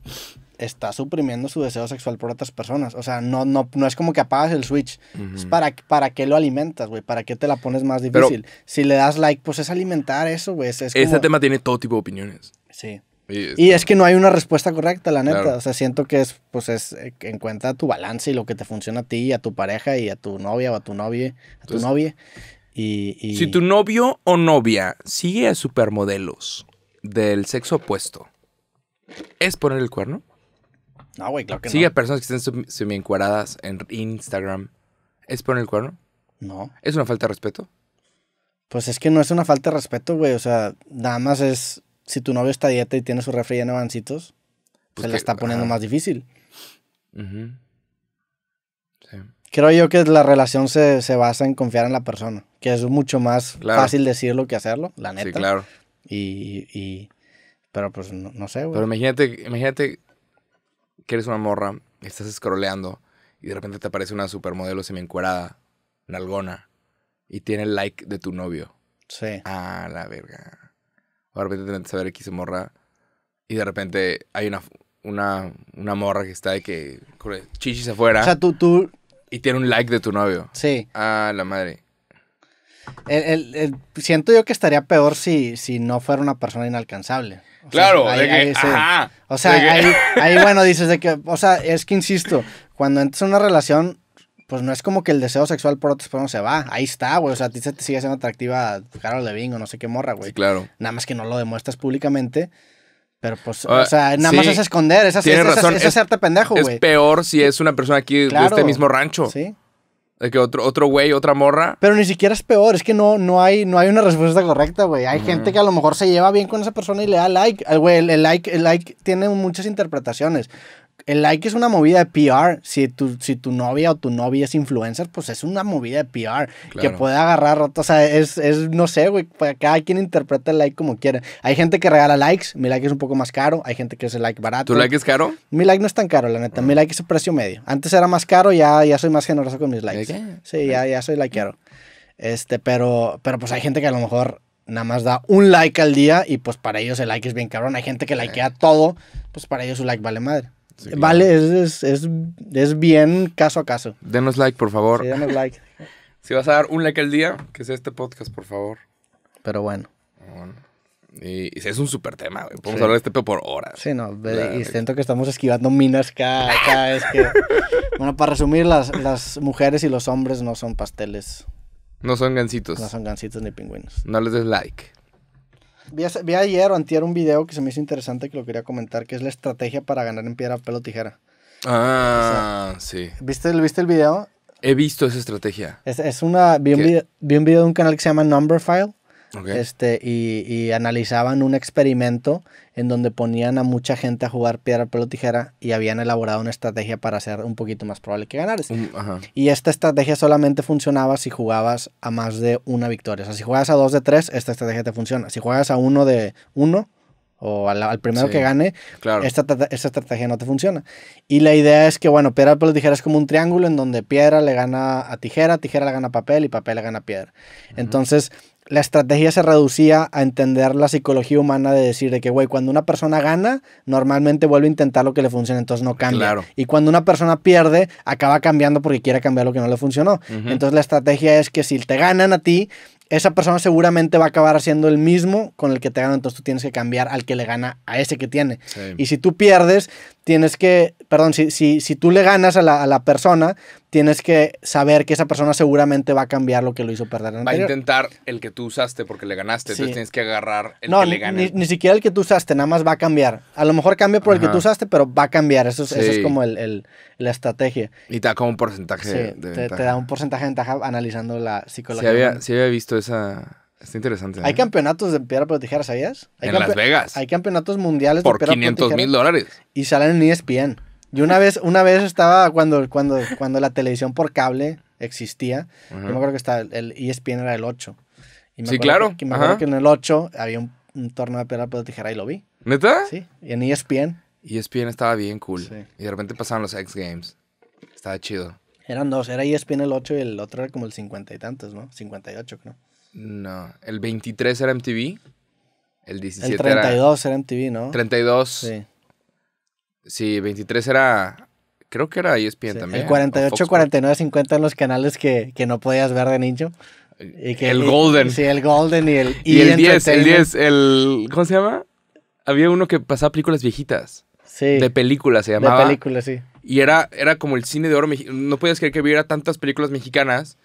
está suprimiendo su deseo sexual por otras personas. O sea, no, no, no es como que apagas el switch. Es para, para qué lo alimentas, güey. Para qué te la pones más difícil. si le das like, pues es alimentar eso, güey. Es, este tema tiene todo tipo de opiniones. Sí. Y, es, que no hay una respuesta correcta, la neta. O sea, siento que es, pues es, eh, cuenta tu balance y lo que te funciona a ti y a tu pareja y a tu novia o a tu novia, tu novia. Y, Si tu novio o novia sigue a supermodelos del sexo opuesto, ¿es poner el cuerno? No, güey, claro que Sigue a personas que estén semi-encuadradas en Instagram. ¿Es por el cuerno? No. ¿Es una falta de respeto? Pues es que no es una falta de respeto, güey. O sea, nada más es si tu novio está dieta y tiene su refri lleno de se pues le está poniendo más difícil. sí. Creo yo que la relación se, basa en confiar en la persona, que es mucho más fácil decirlo que hacerlo, la neta. Sí, claro. Y, pero pues no, no sé, güey. Pero imagínate, imagínate que eres una morra, estás scrolleando y de repente te aparece una supermodelo semiencuerada, nalgona, y tiene el like de tu novio. Sí. Ah, la verga. O de repente te metes a ver X morra y de repente hay una, una, una morra que está de que chichis afuera. O sea, tú, tú... Y tiene un like de tu novio. Sí. Ah, la madre. El, el, siento yo que estaría peor si, si no fuera una persona inalcanzable. claro, O sea, ahí, bueno, dices de que, o sea, es que insisto, cuando entras en una relación, pues no es como que el deseo sexual por otros pues, se va. Ahí está, güey. O sea, a ti se te sigue siendo atractiva Carol de bingo, no sé qué morra, güey. claro. Nada más que no lo demuestras públicamente. Pero pues, o ah, sea, nada más es esconder, es, razón. es, hacerte pendejo, güey. Es peor si es una persona aquí de este mismo rancho. Sí. De que otro, otro güey, otra morra. Pero ni siquiera es peor, es que no, no, hay, no hay una respuesta correcta, güey. Hay gente que a lo mejor se lleva bien con esa persona y le da like. Ah, güey, el, like, el like tiene muchas interpretaciones el like es una movida de PR. Si tu, si tu novia o tu novia es influencer, pues es una movida de PR. Que puede agarrar roto O sea, es, no sé, güey. Cada quien interpreta el like como quiere. Hay gente que regala likes. Mi like es un poco más caro. Hay gente que es el like barato. ¿Tu like es caro? Mi like no es tan caro, la neta. Mi ah. like es el precio medio. Antes era más caro. Ya, ya soy más generoso con mis likes. Sí, ya, ya soy likeero. Este, pero, pero pues hay gente que a lo mejor nada más da un like al día y pues para ellos el like es bien cabrón. Hay gente que likea todo. Pues para ellos su like vale madre. Vale, es, es, bien caso a caso. Denos like, por favor. denos like. si vas a dar un like al día, que sea este podcast, por favor. Pero bueno. Y, es un súper tema, güey. Podemos hablar de este pedo por horas. Sí, no. y siento que estamos esquivando minas cada, vez que... bueno, para resumir, las, las mujeres y los hombres no son pasteles. No son gancitos No son gancitos ni pingüinos. No les des like. Vi, ayer o antier un video que se me hizo interesante que lo quería comentar, que es la estrategia para ganar en piedra, pelo, tijera. Ah, sí. ¿viste, ¿Viste el video? He visto esa estrategia. Es, una... Vi un video, un video de un canal que se llama Numberphile este, y, analizaban un experimento en donde ponían a mucha gente a jugar piedra, pelo, tijera y habían elaborado una estrategia para hacer un poquito más probable que ganar. y esta estrategia solamente funcionaba si jugabas a más de una victoria. O sea, si juegas a dos de tres, esta estrategia te funciona. Si juegas a uno de uno o al, primero que gane, esta, estrategia no te funciona. Y la idea es que, bueno, piedra, pelo, tijera es como un triángulo en donde piedra le gana a tijera, tijera le gana a papel y papel le gana a piedra. Entonces la estrategia se reducía a entender la psicología humana de decir de que, güey, cuando una persona gana, normalmente vuelve a intentar lo que le funciona, entonces no cambia. Y cuando una persona pierde, acaba cambiando porque quiere cambiar lo que no le funcionó. Entonces la estrategia es que si te ganan a ti, esa persona seguramente va a acabar haciendo el mismo con el que te gana, entonces tú tienes que cambiar al que le gana a ese que tiene. Y si tú pierdes, tienes que, perdón, si, si, tú le ganas a la, a la persona, tienes que saber que esa persona seguramente va a cambiar lo que lo hizo perder. va a intentar el que tú usaste porque le ganaste, entonces tienes que agarrar el no, que le gané. Ni, ni, siquiera el que tú usaste, nada más va a cambiar. A lo mejor cambia por el que tú usaste, pero va a cambiar. Eso es, como el, la estrategia. Y te da como un porcentaje de te, ventaja. te, da un porcentaje de ventaja analizando la psicología. Sí había, visto esa... Está interesante. Hay ¿eh? campeonatos de piedra, pero tijeras, ¿sabías? Hay en Las Vegas. Hay campeonatos mundiales por de 500 mil dólares. Y salen en ESPN. Y una vez, una vez estaba cuando, cuando, cuando la televisión por cable existía. Yo me acuerdo que estaba el ESPN e era el 8. Y sí, claro. Que, me acuerdo que en el 8 había un, torneo de por pero tijera y lo vi. ¿Neta? Sí, y en ESPN. ESPN estaba bien cool. Y de repente pasaban los X Games. Estaba chido. Eran dos, era ESPN el 8 y el otro era como el 50 y tantos, ¿no? 58, creo. No, el 23 era MTV. El 17 era... El 32 era MTV, ¿no? 32. Sí. Sí, 23 era. Creo que era ESPN también. El 48, 49, 50 en los canales que, no podías ver de nicho. Eh, el Golden. Sí, el Golden y el. Y, el 10, el 10, el. ¿Cómo se llama? Había uno que pasaba películas viejitas. Sí. De películas se llamaba. De películas, sí. Y era, era como el cine de oro. No podías creer que hubiera tantas películas mexicanas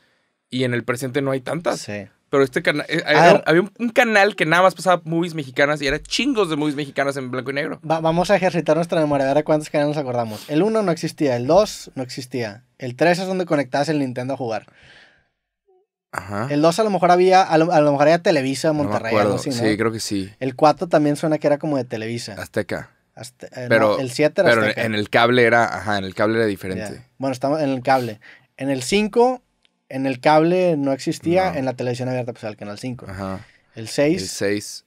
y en el presente no hay tantas. Sí. Pero este canal. Eh, ah. había un, canal que nada más pasaba movies mexicanas y era chingos de movies mexicanas en blanco y negro. vamos a ejercitar nuestra memoria. A ver cuántos canales nos acordamos. El 1 no existía. El 2 no existía. El 3 es donde conectabas el Nintendo a jugar. Ajá. El 2 a lo mejor había, a lo, mejor era Televisa, Monterrey, no Sí, creo que sí. El 4 también suena que era como de Televisa. Azteca. Eh, pero, el 7 era pero en el cable era, ajá, en el cable era diferente. Bueno, estamos en el cable. En el 5 en el cable no existía, en la televisión abierta pues el canal 5. Ajá. El 6. El 6.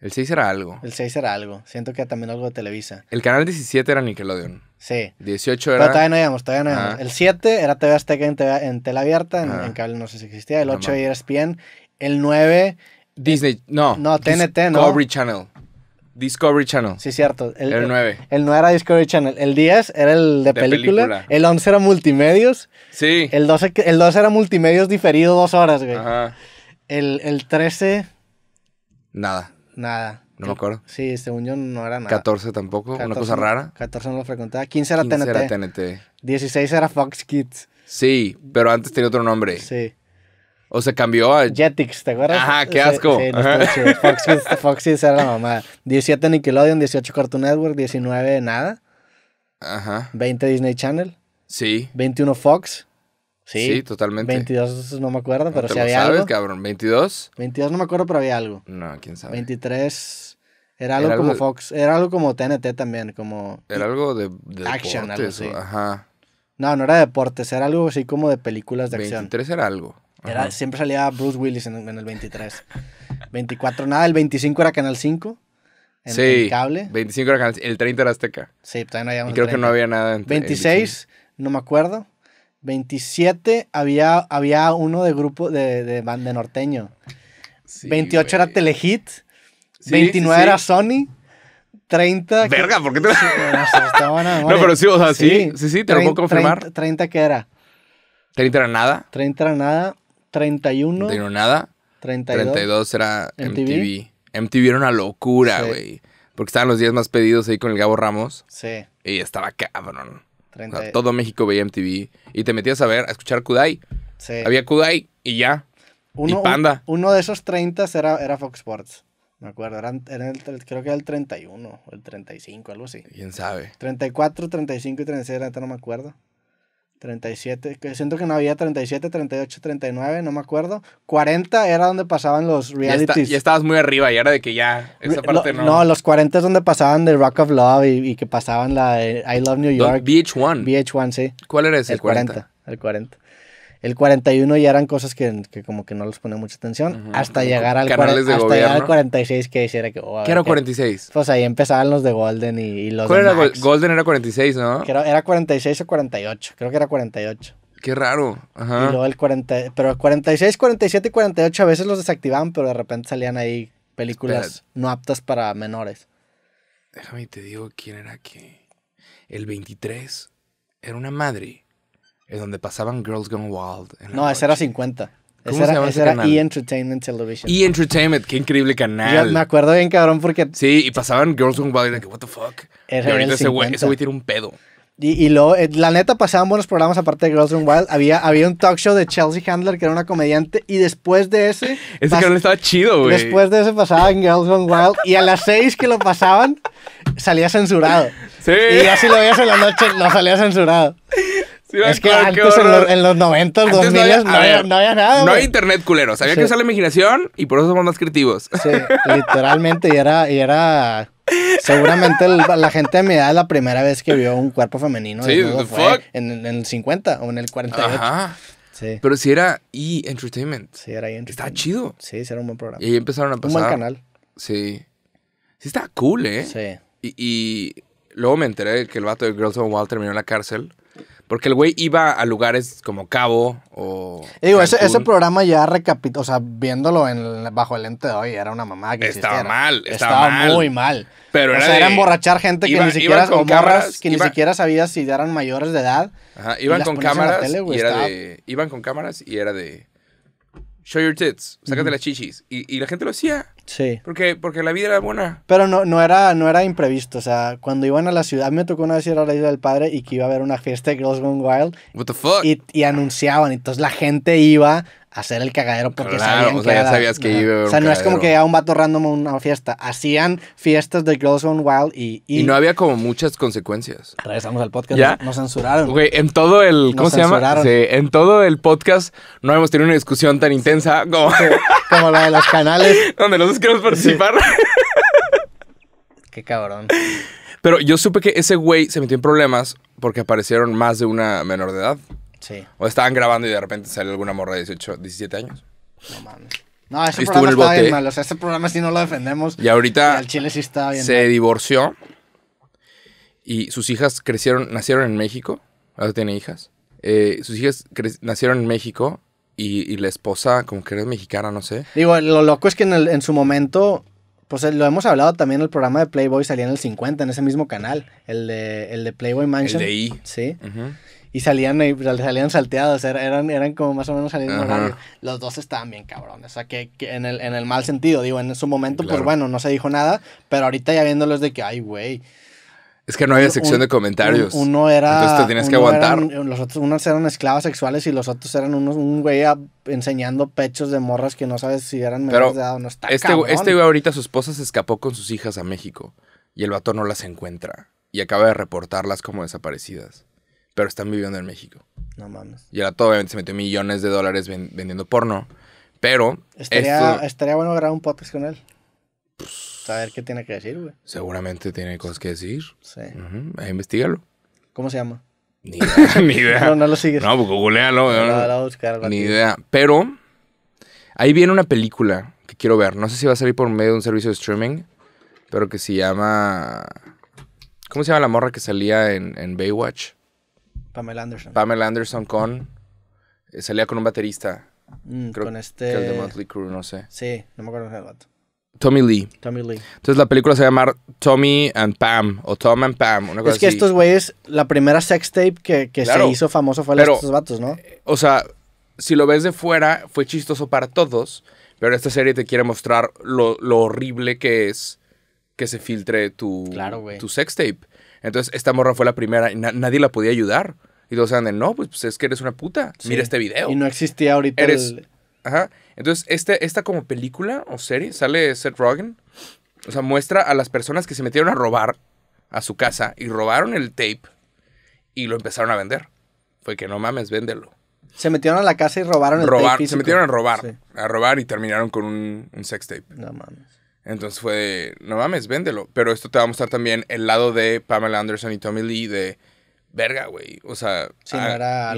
El 6 era algo. El 6 era algo. Siento que también algo de Televisa. El canal 17 era Nickelodeon. Sí. 18 era... Pero todavía no íbamos, todavía no íbamos. El 7 era TV Azteca en, en tela abierta, en, cable no sé si existía. El 8 era ESPN. El 9... Disney, no. No, TNT, no. ¿no? Channel. Discovery Channel. Sí, cierto. El, 9. El, 9 era Discovery Channel. El 10 era el de, película. El 11 era multimedios. Sí. El 12, el 12 era multimedios diferido dos horas, güey. Ajá. El, 13. Nada. Nada. No me acuerdo. Sí, según yo no era nada. 14 tampoco, una cosa rara. 14 no lo frecuentaba. 15 era 15 TNT. era TNT. 16 era Fox Kids. Sí, pero antes tenía otro nombre. Sí. O se cambió a. Jetix, ¿te acuerdas? Ajá, qué asco. Foxy, era la mamá. 17 Nickelodeon, 18 Cartoon Network, 19 nada. Ajá. 20 Disney Channel. Sí. 21 Fox. Sí, sí, totalmente. 22 no me acuerdo, pero sí había sabes, cabrón? ¿22? 22 no me acuerdo, pero había algo. No, quién sabe. 23 era algo, como Fox, era algo como TNT también, como... Era algo de, deportes, Ajá. No, no era deportes, era algo así como de películas de acción. 23 era algo siempre salía Bruce Willis en, el 23. 24 nada, el 25 era Canal 5. sí, cable. 25 era Canal el 30 era Azteca. Sí, todavía no había Y creo que no había nada. En, 26, no me acuerdo. 27 había, había uno de grupo de, de, de norteño. 28 era Telehit. 29 era Sony. 30. Verga, ¿por qué te.? no, pero sí, o sea, sí, sí, sí, te lo puedo confirmar. 30, 30 que era. 30 era nada. 30 era nada. 31. No nada. 32. 32 era MTV. MTV, era una locura, güey. Porque estaban los días más pedidos ahí con el Gabo Ramos. Sí. Y estaba cabrón. todo México veía MTV. Y te metías a ver, a escuchar Kudai. Sí. Había Kudai y ya. Uno, y Panda. uno de esos 30 era, era Fox Sports. Me acuerdo, eran, creo que era el 31 o el 35, algo así. ¿Quién sabe? 34, 35 y 36, no me acuerdo. 37, que siento que no había 37, 38, 39, no me acuerdo. 40 era donde pasaban los realities. Ya, estabas muy arriba y era de que ya, esa parte no. No, los 40 es donde pasaban The Rock of Love y, y que pasaban la I Love New York. VH1. VH1, sí. ¿Cuál era ese? El 40 el 40. El 41 ya eran cosas que, como que no los ponía mucha atención. hasta, llegar al, hasta llegar al 46 que hiciera que... Oh, ¿Qué era 46? Pues ahí empezaban los de Golden y, los ¿Cuál de era Golden era 46, ¿no? era, 46 o 48. Creo que era 48. Qué raro. Ajá. Y luego el 40, pero 46, 47 y 48 a veces los desactivaban, pero de repente salían ahí películas no aptas para menores. Déjame y te digo quién era que el 23 era una madre es donde pasaban Girls Gone Wild. No, ese era 50. Ese era, E! Entertainment Television. E! Entertainment, qué increíble canal. Yo me acuerdo bien, cabrón, porque. Sí, y pasaban Girls Gone Wild y like, what the fuck. y ahorita ese güey tiene un pedo. Y, y luego, eh, la neta, pasaban buenos programas aparte de Girls Gone Wild. Había, había un talk show de Chelsea Handler, que era una comediante, y después de ese... Ese canal estaba chido, güey. Después de ese pasaban Girls Gone Wild, y a las seis que lo pasaban, salía censurado. Sí. Y así lo veías en la noche, no salía censurado es que antes, en, los 90, 2000 no había, no, había, nada. No había internet culeros. Sabía que usar la imaginación y por eso somos más creativos. Sí, literalmente. Y era, y era Seguramente la gente de mi edad la primera vez que vio un cuerpo femenino sí, fue en, el 50 o en el 48. Ajá. Sí. Pero si era E! Entertainment. Sí, era E! Entertainment. Estaba chido. Sí, sí, era un buen programa. Y ahí empezaron a pasar. Un buen canal. Sí. Sí, estaba cool, ¿eh? Sí. Y, y luego me enteré que el vato de Girls on Wild terminó en la cárcel porque el güey iba a lugares como Cabo o. Digo, ese, programa ya recapituló, o sea, viéndolo en, bajo el lente de hoy, era una mamá que Estaba mal, estaba, muy mal. Pero o era, sea, emborrachar gente que ni siquiera, con que ni siquiera sabía si eran mayores de edad. Ajá, iban con cámaras. Iban con cámaras y era de show your tits, sácate las chichis. Y, la gente lo hacía. Sí. Porque, porque la vida era buena. Pero no, no, era, no era imprevisto. O sea, cuando iban a la ciudad, me tocó una vez ir a la isla del padre y que iba a haber una fiesta de Girls Gone Wild. What the fuck? Y, y anunciaban. Entonces la gente iba hacer el cagadero porque sabían que sabías que iba O sea, no es como que a un vato random a una fiesta. Hacían fiestas de Girls on Wild y, y, no había como muchas consecuencias. Regresamos al podcast. ¿Ya? Nos, censuraron. Güey, en todo el... ¿Cómo se llama? Sí, en todo el podcast no hemos tenido una discusión tan intensa como... como la de los canales. Donde nosotros queremos participar. Qué cabrón. Pero yo supe que ese güey se metió en problemas porque aparecieron más de una menor de edad. Sí. O estaban grabando y de repente sale alguna morra de 18, 17 años. No mames. No, ese programa está bien mal. O sea, ese programa sí no lo defendemos. Y ahorita. Se divorció. Y sus hijas crecieron, nacieron en México. Ahora tiene hijas. Eh, sus hijas nacieron en México. Y, la esposa, como que era mexicana, no sé. Digo, lo loco es que en, su momento pues eh, lo hemos hablado también, el programa de Playboy salía en el 50, en ese mismo canal, el de, el de Playboy Mansion. El de I. Sí y salían, y salían salteados, eran, eran como más o menos al mismo Los dos estaban bien cabrones, o sea, que, en, el, en, el, mal sentido, digo, en su momento, pues bueno, no se dijo nada, pero ahorita ya viéndolos de que, ay, güey. Es que no había sección de comentarios. uno era. Entonces te tienes que aguantar. los otros, unos eran esclavas sexuales y los otros eran unos, un güey enseñando pechos de morras que no sabes si eran menores de edad o no. Está este, este güey ahorita, su esposa se escapó con sus hijas a México y el vato no las encuentra y acaba de reportarlas como desaparecidas pero están viviendo en México. No mames. Y ahora todo obviamente se metió millones de dólares vendiendo porno. Pero. Estaría, bueno grabar un podcast con él. Saber pues, qué tiene que decir, güey. Seguramente tiene cosas que decir. Sí. investigalo. ¿Cómo se llama? Ni idea. No, lo sigues. No, pues googlealo. No, buscar, ni idea. Pero. Ahí viene una película que quiero ver. No sé si va a salir por medio de un servicio de streaming. Pero que se llama. ¿Cómo se llama la morra que salía en Baywatch? Pamela Anderson. Pamela Anderson con. Eh, salía con un baterista. Mm, con este. Que el de Motley Crue, no sé. Sí, no me acuerdo el vato. Tommy Lee. Tommy Lee. Entonces la película se va a llamar Tommy and Pam o Tom and Pam, una cosa Es que estos güeyes, la primera sex tape que, se hizo famoso fue de estos vatos, ¿no? Eh, o sea, si lo ves de fuera, fue chistoso para todos, pero esta serie te quiere mostrar lo, horrible que es que se filtre tu, sextape. tu sex tape. Entonces, esta morra fue la primera y nadie la podía ayudar. Y todos de, no, pues, pues, es que eres una puta. Mira este video. Y no existía ahorita. El... Ajá. Entonces, este, esta como película o serie sale Seth Rogen. O sea, muestra a las personas que se metieron a robar a su casa y robaron el tape y lo empezaron a vender. Fue que no mames, véndelo. Se metieron a la casa y robaron el tape. Se metieron a robar. A robar y terminaron con un, un sex tape. No mames. Entonces fue no mames, véndelo. Pero esto te va a mostrar también el lado de Pamela Anderson y Tommy Lee de, verga, güey. O sea, sí, ah,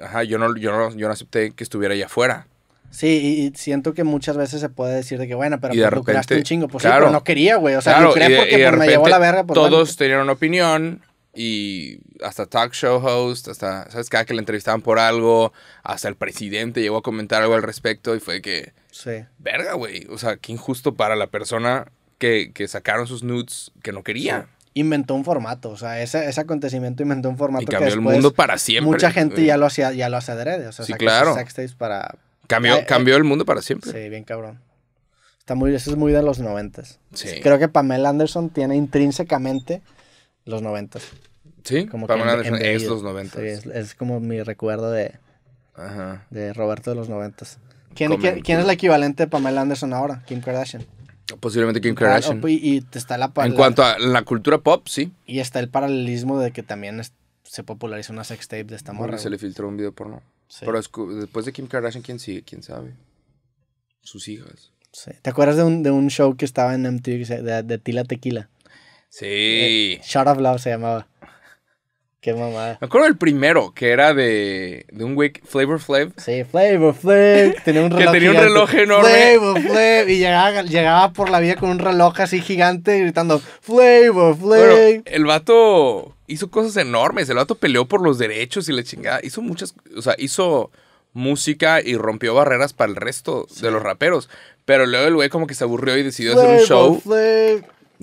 ajá, yo, no, yo, no, yo no acepté que estuviera allá afuera. Sí, y, siento que muchas veces se puede decir de que, bueno, pero me pues, un chingo. Pues claro, pero no quería, güey. O sea, no lucré porque pues, me llevó la verga. todos tenían una opinión y hasta talk show host, hasta, ¿sabes? Cada que le entrevistaban por algo, hasta el presidente llegó a comentar algo al respecto y fue que... Sí. Verga, güey. O sea, qué injusto para la persona que, sacaron sus nudes que no quería. Inventó un formato, o sea, ese, acontecimiento inventó un formato. Y cambió el mundo para siempre. Mucha gente ya lo hacía, ya lo hace adrede. O sea, sí, claro. para. Cambió, eh, eh, cambió el mundo para siempre. Sí, bien cabrón. Está muy, eso es muy de los noventas. Sí. Creo que Pamela Anderson tiene intrínsecamente los noventas. Sí, Pamela Anderson es los noventas. es, como mi recuerdo de, de Roberto de los noventas. ¿Quién, es la equivalente de Pamela Anderson ahora? Kim Kardashian. Posiblemente Kim Kardashian. y, te está la En cuanto a la cultura pop, sí. Y está el paralelismo de que también se populariza una sextape de esta morra. Se le filtró un video porno. Pero después de Kim Kardashian, ¿quién sigue? ¿Quién sabe? Sus hijas. Sí. ¿Te acuerdas de un, de un show que estaba en MTV de Tila Tequila? Sí. Eh, Love se llamaba. Qué mamada. Me acuerdo del primero, que era de, de un güey, Flavor Flav. Sí, Flavor Flav. Tenía un reloj. que tenía un reloj enorme. Flavor Flav. Y llegaba, llegaba, por la vida con un reloj así gigante gritando, Flavor Flav. el vato hizo cosas enormes. El vato peleó por los derechos y le chingada. Hizo muchas. O sea, hizo música y rompió barreras para el resto de los raperos. Pero luego el güey como que se aburrió y decidió hacer un show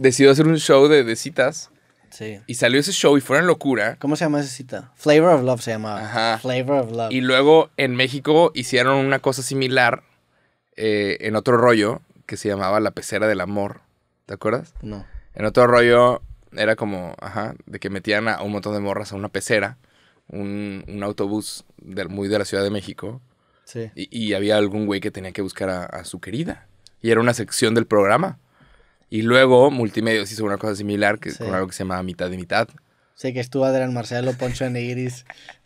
decidió hacer un show de, citas. Sí. Y salió ese show y fue una locura. ¿Cómo se llama esa cita? Flavor of Love se llamaba. Ajá. Flavor of Love. Y luego en México hicieron una cosa similar eh, en otro rollo que se llamaba La Pecera del Amor. ¿Te acuerdas? No. En otro rollo era como, ajá, de que metían a un montón de morras a una pecera, un, autobús muy de la Ciudad de México. Sí. Y, había algún güey que tenía que buscar a, a su querida. Y era una sección del programa. Y luego Multimedios hizo una cosa similar que, con algo que se llama Mitad de Mitad. Sí, que estuvo Adrián Marcelo, Poncho Iris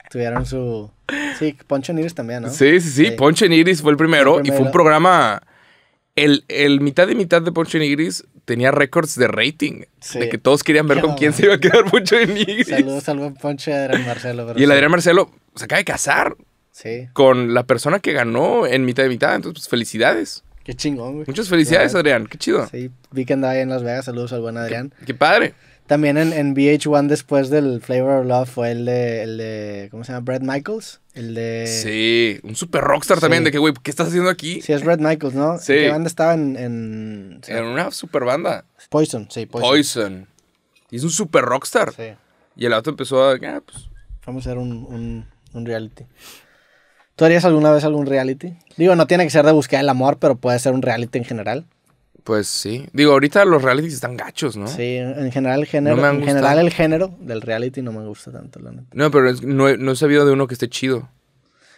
tuvieron su... Sí, Poncho Negris también, ¿no? Sí, sí, sí, Poncho Poncho Iris fue el primero, y fue un programa... El, el mitad de mitad de Poncho Negris tenía récords de rating. De que todos querían ver con quién se iba a quedar Poncho Negris. Saludos al Poncho y Adrián Marcelo. y el Adrián Marcelo se pues, acaba de casar. Con la persona que ganó en mitad de mitad. Entonces, pues felicidades. Qué chingón, güey. Muchas felicidades, Adrián. Qué chido. Sí, vi que andaba ahí en Las Vegas. Saludos al buen Adrián. Qué, padre. También en, en, VH1 después del Flavor of Love fue el de, el de ¿cómo se llama? Brad Michaels. El de... Sí, un super rockstar también, de que, güey, ¿qué estás haciendo aquí? Sí, es Brad Michaels, ¿no? Sí. ¿Qué banda estaba en...? En, en una super banda. Poison, sí, Poison. Poison. Y es un super rockstar. Sí. Y el auto empezó a, ah, pues... Vamos a hacer un, un, un reality. ¿Tú harías alguna vez algún reality? Digo, no tiene que ser de buscar el amor, pero puede ser un reality en general. Pues sí. Digo, ahorita los realities están gachos, ¿no? Sí, en general el género. en general el género del reality no me gusta tanto, la neta. No, pero es, no, no he sabido de uno que esté chido.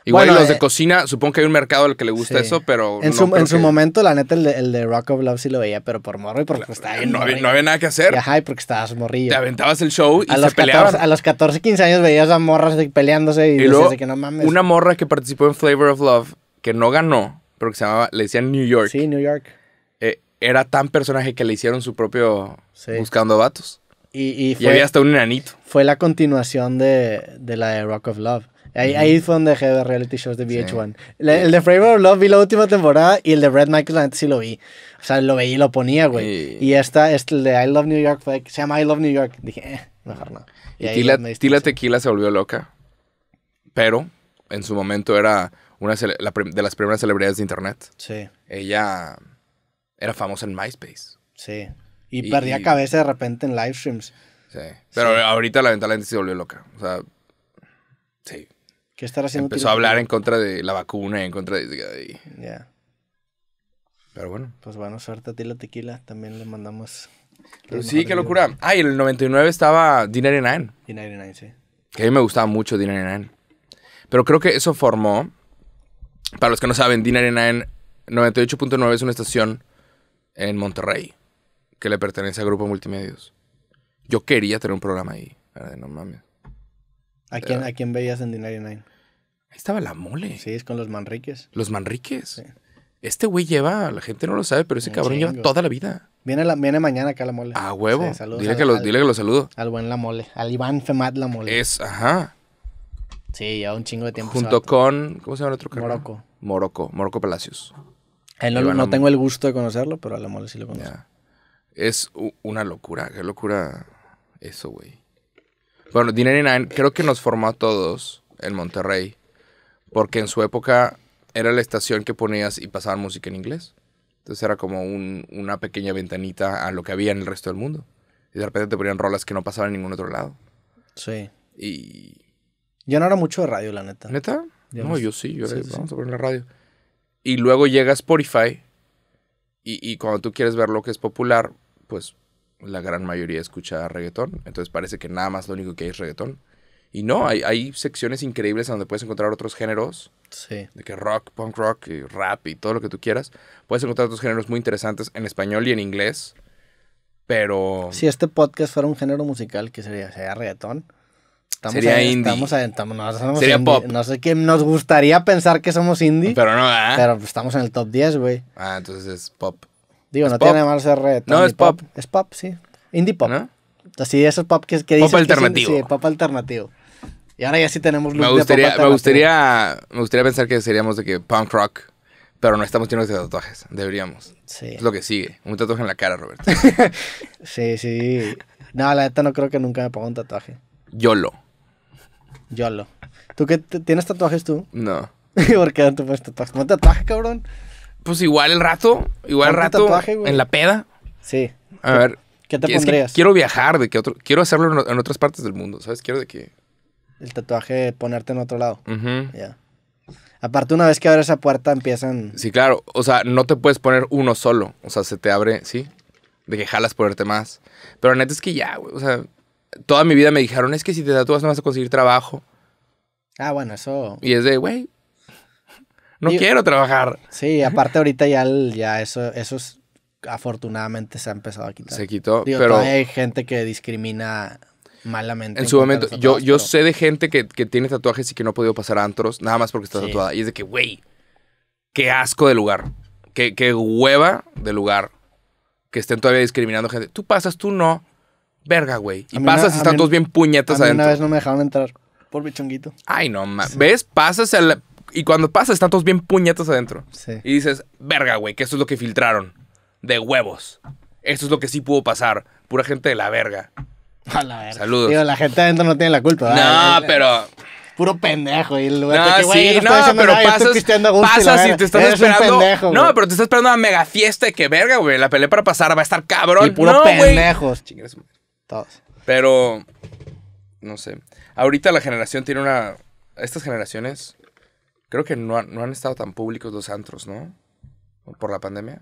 Igual los de eh, cocina, supongo que hay un mercado al que le gusta eso, pero. En, su, momento, la neta, el de, Rock of Love sí lo veía, pero por morro y porque estaba No, había, nada que hacer. ajá, porque estabas morrillo. Te aventabas el show y a se los A los 14, 15 años veías a morras peleándose y, decías que no mames. Una morra que participó en Flavor of Love, que no ganó, pero que se llamaba, le decían New York. Sí, New York. Eh, era tan personaje que le hicieron su propio Buscando Vatos. Y, fue, había hasta un enanito. Fue la continuación de, de la de Rock of Love. Ahí, ahí fue donde dejé de reality shows de VH1. el de Flavor of Love vi la última temporada y el de Red Michael la sí lo vi. O sea, lo veía y lo ponía, güey. Y, esta, este, el de I Love New York, fue, se llama I Love New York. Dije, eh, mejor no. Y, y tila, Tequila se volvió loca. Pero en su momento era una de las primeras celebridades de internet. Sí. Ella era famosa en MySpace. Sí. Y, perdía cabeza de repente en live streams. Sí. Pero ahorita lamentablemente se volvió loca. O sea, sí que Empezó a hablar en contra de la vacuna, en contra de... Ya. Pero bueno. Pues bueno, suerte a ti la tequila. También le mandamos... Pero sí, qué locura. Ah, y el 99 estaba D99. sí. Que a mí me gustaba mucho D99. Pero creo que eso formó... Para los que no saben, D99 98.9 es una estación en Monterrey que le pertenece a Grupo Multimedios. Yo quería tener un programa ahí. No mames. ¿A quién, veías en The Nine? Ahí estaba la mole. Sí, es con los Manriques. Los Manriques. Este güey lleva, la gente no lo sabe, pero ese cabrón lleva toda la vida. Viene, mañana acá la mole. A huevo. dile, que lo, saludo. Al buen La Mole. Al Iván Femat La Mole. Es, ajá. Sí, ya un chingo de tiempo. Junto con, ¿cómo se llama el otro cabrón? Morocco. Morocco, Morocco Palacios. no, tengo el gusto de conocerlo, pero a La Mole sí lo conozco. Es una locura, qué locura eso, güey. Bueno, d creo que nos formó a todos en Monterrey. Porque en su época era la estación que ponías y pasaban música en inglés. Entonces era como una pequeña ventanita a lo que había en el resto del mundo. Y de repente te ponían rolas que no pasaban en ningún otro lado. Sí. Y. ya no era mucho de radio, la neta. ¿Neta? no, yo sí, yo era, vamos a poner la radio. Y luego llega Spotify. Y, y cuando tú quieres ver lo que es popular, pues la gran mayoría escucha reggaetón, entonces parece que nada más lo único que hay es reggaetón. Y no, hay, hay secciones increíbles donde puedes encontrar otros géneros. Sí. De que rock, punk rock, rap y todo lo que tú quieras. Puedes encontrar otros géneros muy interesantes en español y en inglés. Pero. Si este podcast fuera un género musical, ¿qué sería? ¿Sería reggaetón? sería indie. Estamos, sería pop. No sé qué nos gustaría pensar que somos indie. Pero no, ¿eh? Pero estamos en el top 10, güey. Ah, entonces es pop. Digo, no tiene mal ser red. No, es pop. Es pop, sí. Indie pop. ¿No? Así, eso es pop que, que Pop alternativo. sí, pop alternativo. Y ahora ya sí tenemos me gustaría, me gustaría, me gustaría pensar que seríamos de que punk rock, pero no estamos teniendo de tatuajes. Deberíamos. Sí. Es lo que sigue. Un tatuaje en la cara, Roberto. sí, sí. No, la neta no creo que nunca me ponga un tatuaje. YOLO. YOLO. ¿Tú qué tienes tatuajes tú? No. ¿Por qué no te pones tatuajes? ¿No tatuaje, cabrón? Pues igual el rato, igual el rato en la peda. Sí. A ver. ¿Qué te pondrías? quiero viajar, de que otro, quiero hacerlo en, otras partes del mundo, ¿sabes? Quiero de que... El tatuaje, ponerte en otro lado. Ya. Aparte, una vez que abres esa puerta, empiezan... Sí, claro. O sea, no te puedes poner uno solo. O sea, se te abre, ¿sí? De que jalas ponerte más. Pero la neta es que ya, güey. O sea, toda mi vida me dijeron, es que si te tatúas no vas a conseguir trabajo. Ah, bueno, eso... Y es de, güey, no quiero trabajar. Sí, aparte ahorita ya, ya eso, eso afortunadamente se ha empezado a quitar. Se quitó, pero... hay gente que discrimina malamente. En, su momento, yo, yo sé de gente que, tiene tatuajes y que no ha podido pasar a antros, nada más porque está tatuada. Y es de que, güey, qué asco de lugar. Qué, hueva de lugar. Que estén todavía discriminando gente. Tú pasas, tú no. Verga, güey. Y pasas y están todos bien puñetas a Una vez no me dejaron entrar por bichonguito. Ay, no, mames. ¿Ves? Pasas al y cuando pasa, están todos bien puñetas adentro. Sí. Y dices, verga, güey, que esto es lo que filtraron. De huevos. Esto es lo que sí pudo pasar. Pura gente de la verga. A la verga. Saludos. Digo, la gente adentro no tiene la culpa. ¿verdad? No, eh, eh, pero puro pendejo. Y el no, que, güey, sí, no, pero pasas, pasas y te estás esperando. Pendejo, no, pero te estás esperando una mega fiesta. Que verga, güey. La pelea para pasar va a estar cabrón. Y puro no, pendejos. Todos. Pero, no sé. Ahorita la generación tiene una. Estas generaciones Creo que no, han, no han estado tan públicos los antros, ¿no? Por la pandemia.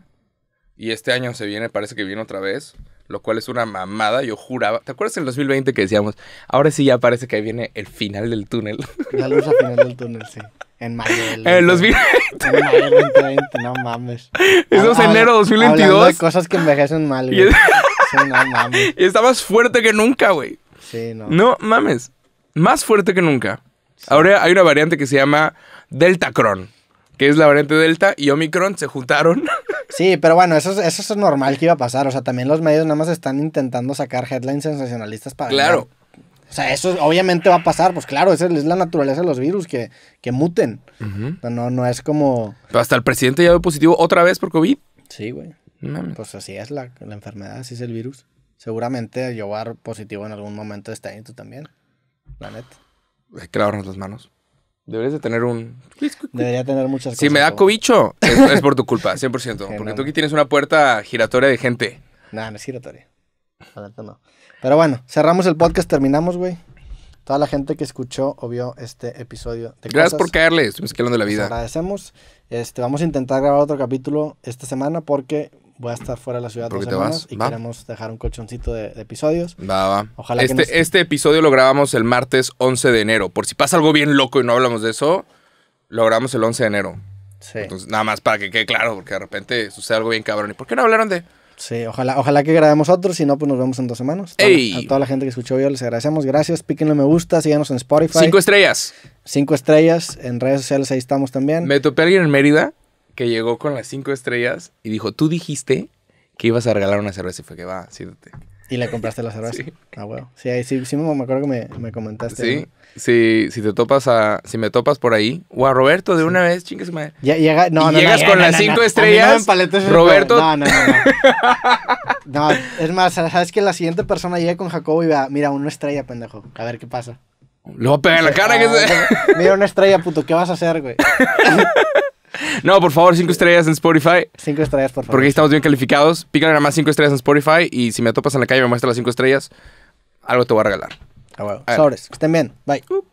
Y este año se viene, parece que viene otra vez, lo cual es una mamada. Yo juraba. ¿Te acuerdas en 2020 que decíamos, ahora sí ya parece que viene el final del túnel? La luz al final del túnel, sí. En mayo del En 2020. En mayo 2020, no mames. Eso enero 2022. Hablando cosas que envejecen mal, sí, no mames. Y está más fuerte que nunca, güey. Sí, no. No mames. Más fuerte que nunca. Ahora hay una variante que se llama Delta-Cron, que es la variante Delta, y Omicron se juntaron. Sí, pero bueno, eso, eso es normal que iba a pasar. O sea, también los medios nada más están intentando sacar headlines sensacionalistas para... Claro. O sea, eso obviamente va a pasar, pues claro, esa es la naturaleza de los virus, que, muten. no, no es como... hasta el presidente ya dio positivo otra vez por COVID. Sí, güey. pues así es la, la, enfermedad, así es el virus. Seguramente llevar positivo en algún momento de este año, tú también. La neta. Hay que lavarnos las manos. Deberías de tener un... Debería tener muchas cosas. Si me da cobicho, es, por tu culpa, 100%. porque tú aquí tienes una puerta giratoria de gente. No, no es giratoria. Pero bueno, cerramos el podcast, terminamos, güey. Toda la gente que escuchó o vio este episodio. Gracias por caerles, estuvimos hablando de la vida. Agradecemos. Este, vamos a intentar grabar otro capítulo esta semana porque voy a estar fuera de la ciudad dos semanas y queremos dejar un colchoncito de, episodios. Va, va. Ojalá este, que este episodio lo grabamos el martes 11 de enero. Por si pasa algo bien loco y no hablamos de eso, lo grabamos el 11 de enero. Sí. Entonces, nada más para que quede claro, porque de repente sucede algo bien cabrón. ¿Y por qué no hablaron de...? Sí, ojalá, ojalá que grabemos otro, si no, pues nos vemos en dos semanas. a toda la gente que escuchó yo les agradecemos. Gracias, píquenle me gusta, síganos en Spotify. Cinco estrellas. Cinco estrellas, en redes sociales ahí estamos también. Me topé alguien en Mérida que llegó con las cinco estrellas y dijo, tú dijiste que ibas a regalar una cerveza y fue que va, siéntate. Y le compraste la cerveza. Sí. Ah, bueno. Sí, sí, sí, me acuerdo que me, me comentaste. Sí, sí, si te topas a, si me topas por ahí, o a Roberto de una vez, chingas madre. Ya, llega, no, y llegas con las cinco estrellas. Roberto. No, no, no. no, es más, sabes que la siguiente persona llega con Jacobo y va, mira, una estrella, pendejo. A ver qué pasa. lo va a pegar en la cara. Ah, que se... Mira una estrella, puto, ¿qué vas a hacer, güey? No, por favor, cinco estrellas en Spotify. Cinco estrellas, por favor. Porque estamos bien calificados. Pícale nada más cinco estrellas en Spotify y si me topas en la calle y me muestras las cinco estrellas, algo te voy a regalar. Ah, que estén bien. Bye.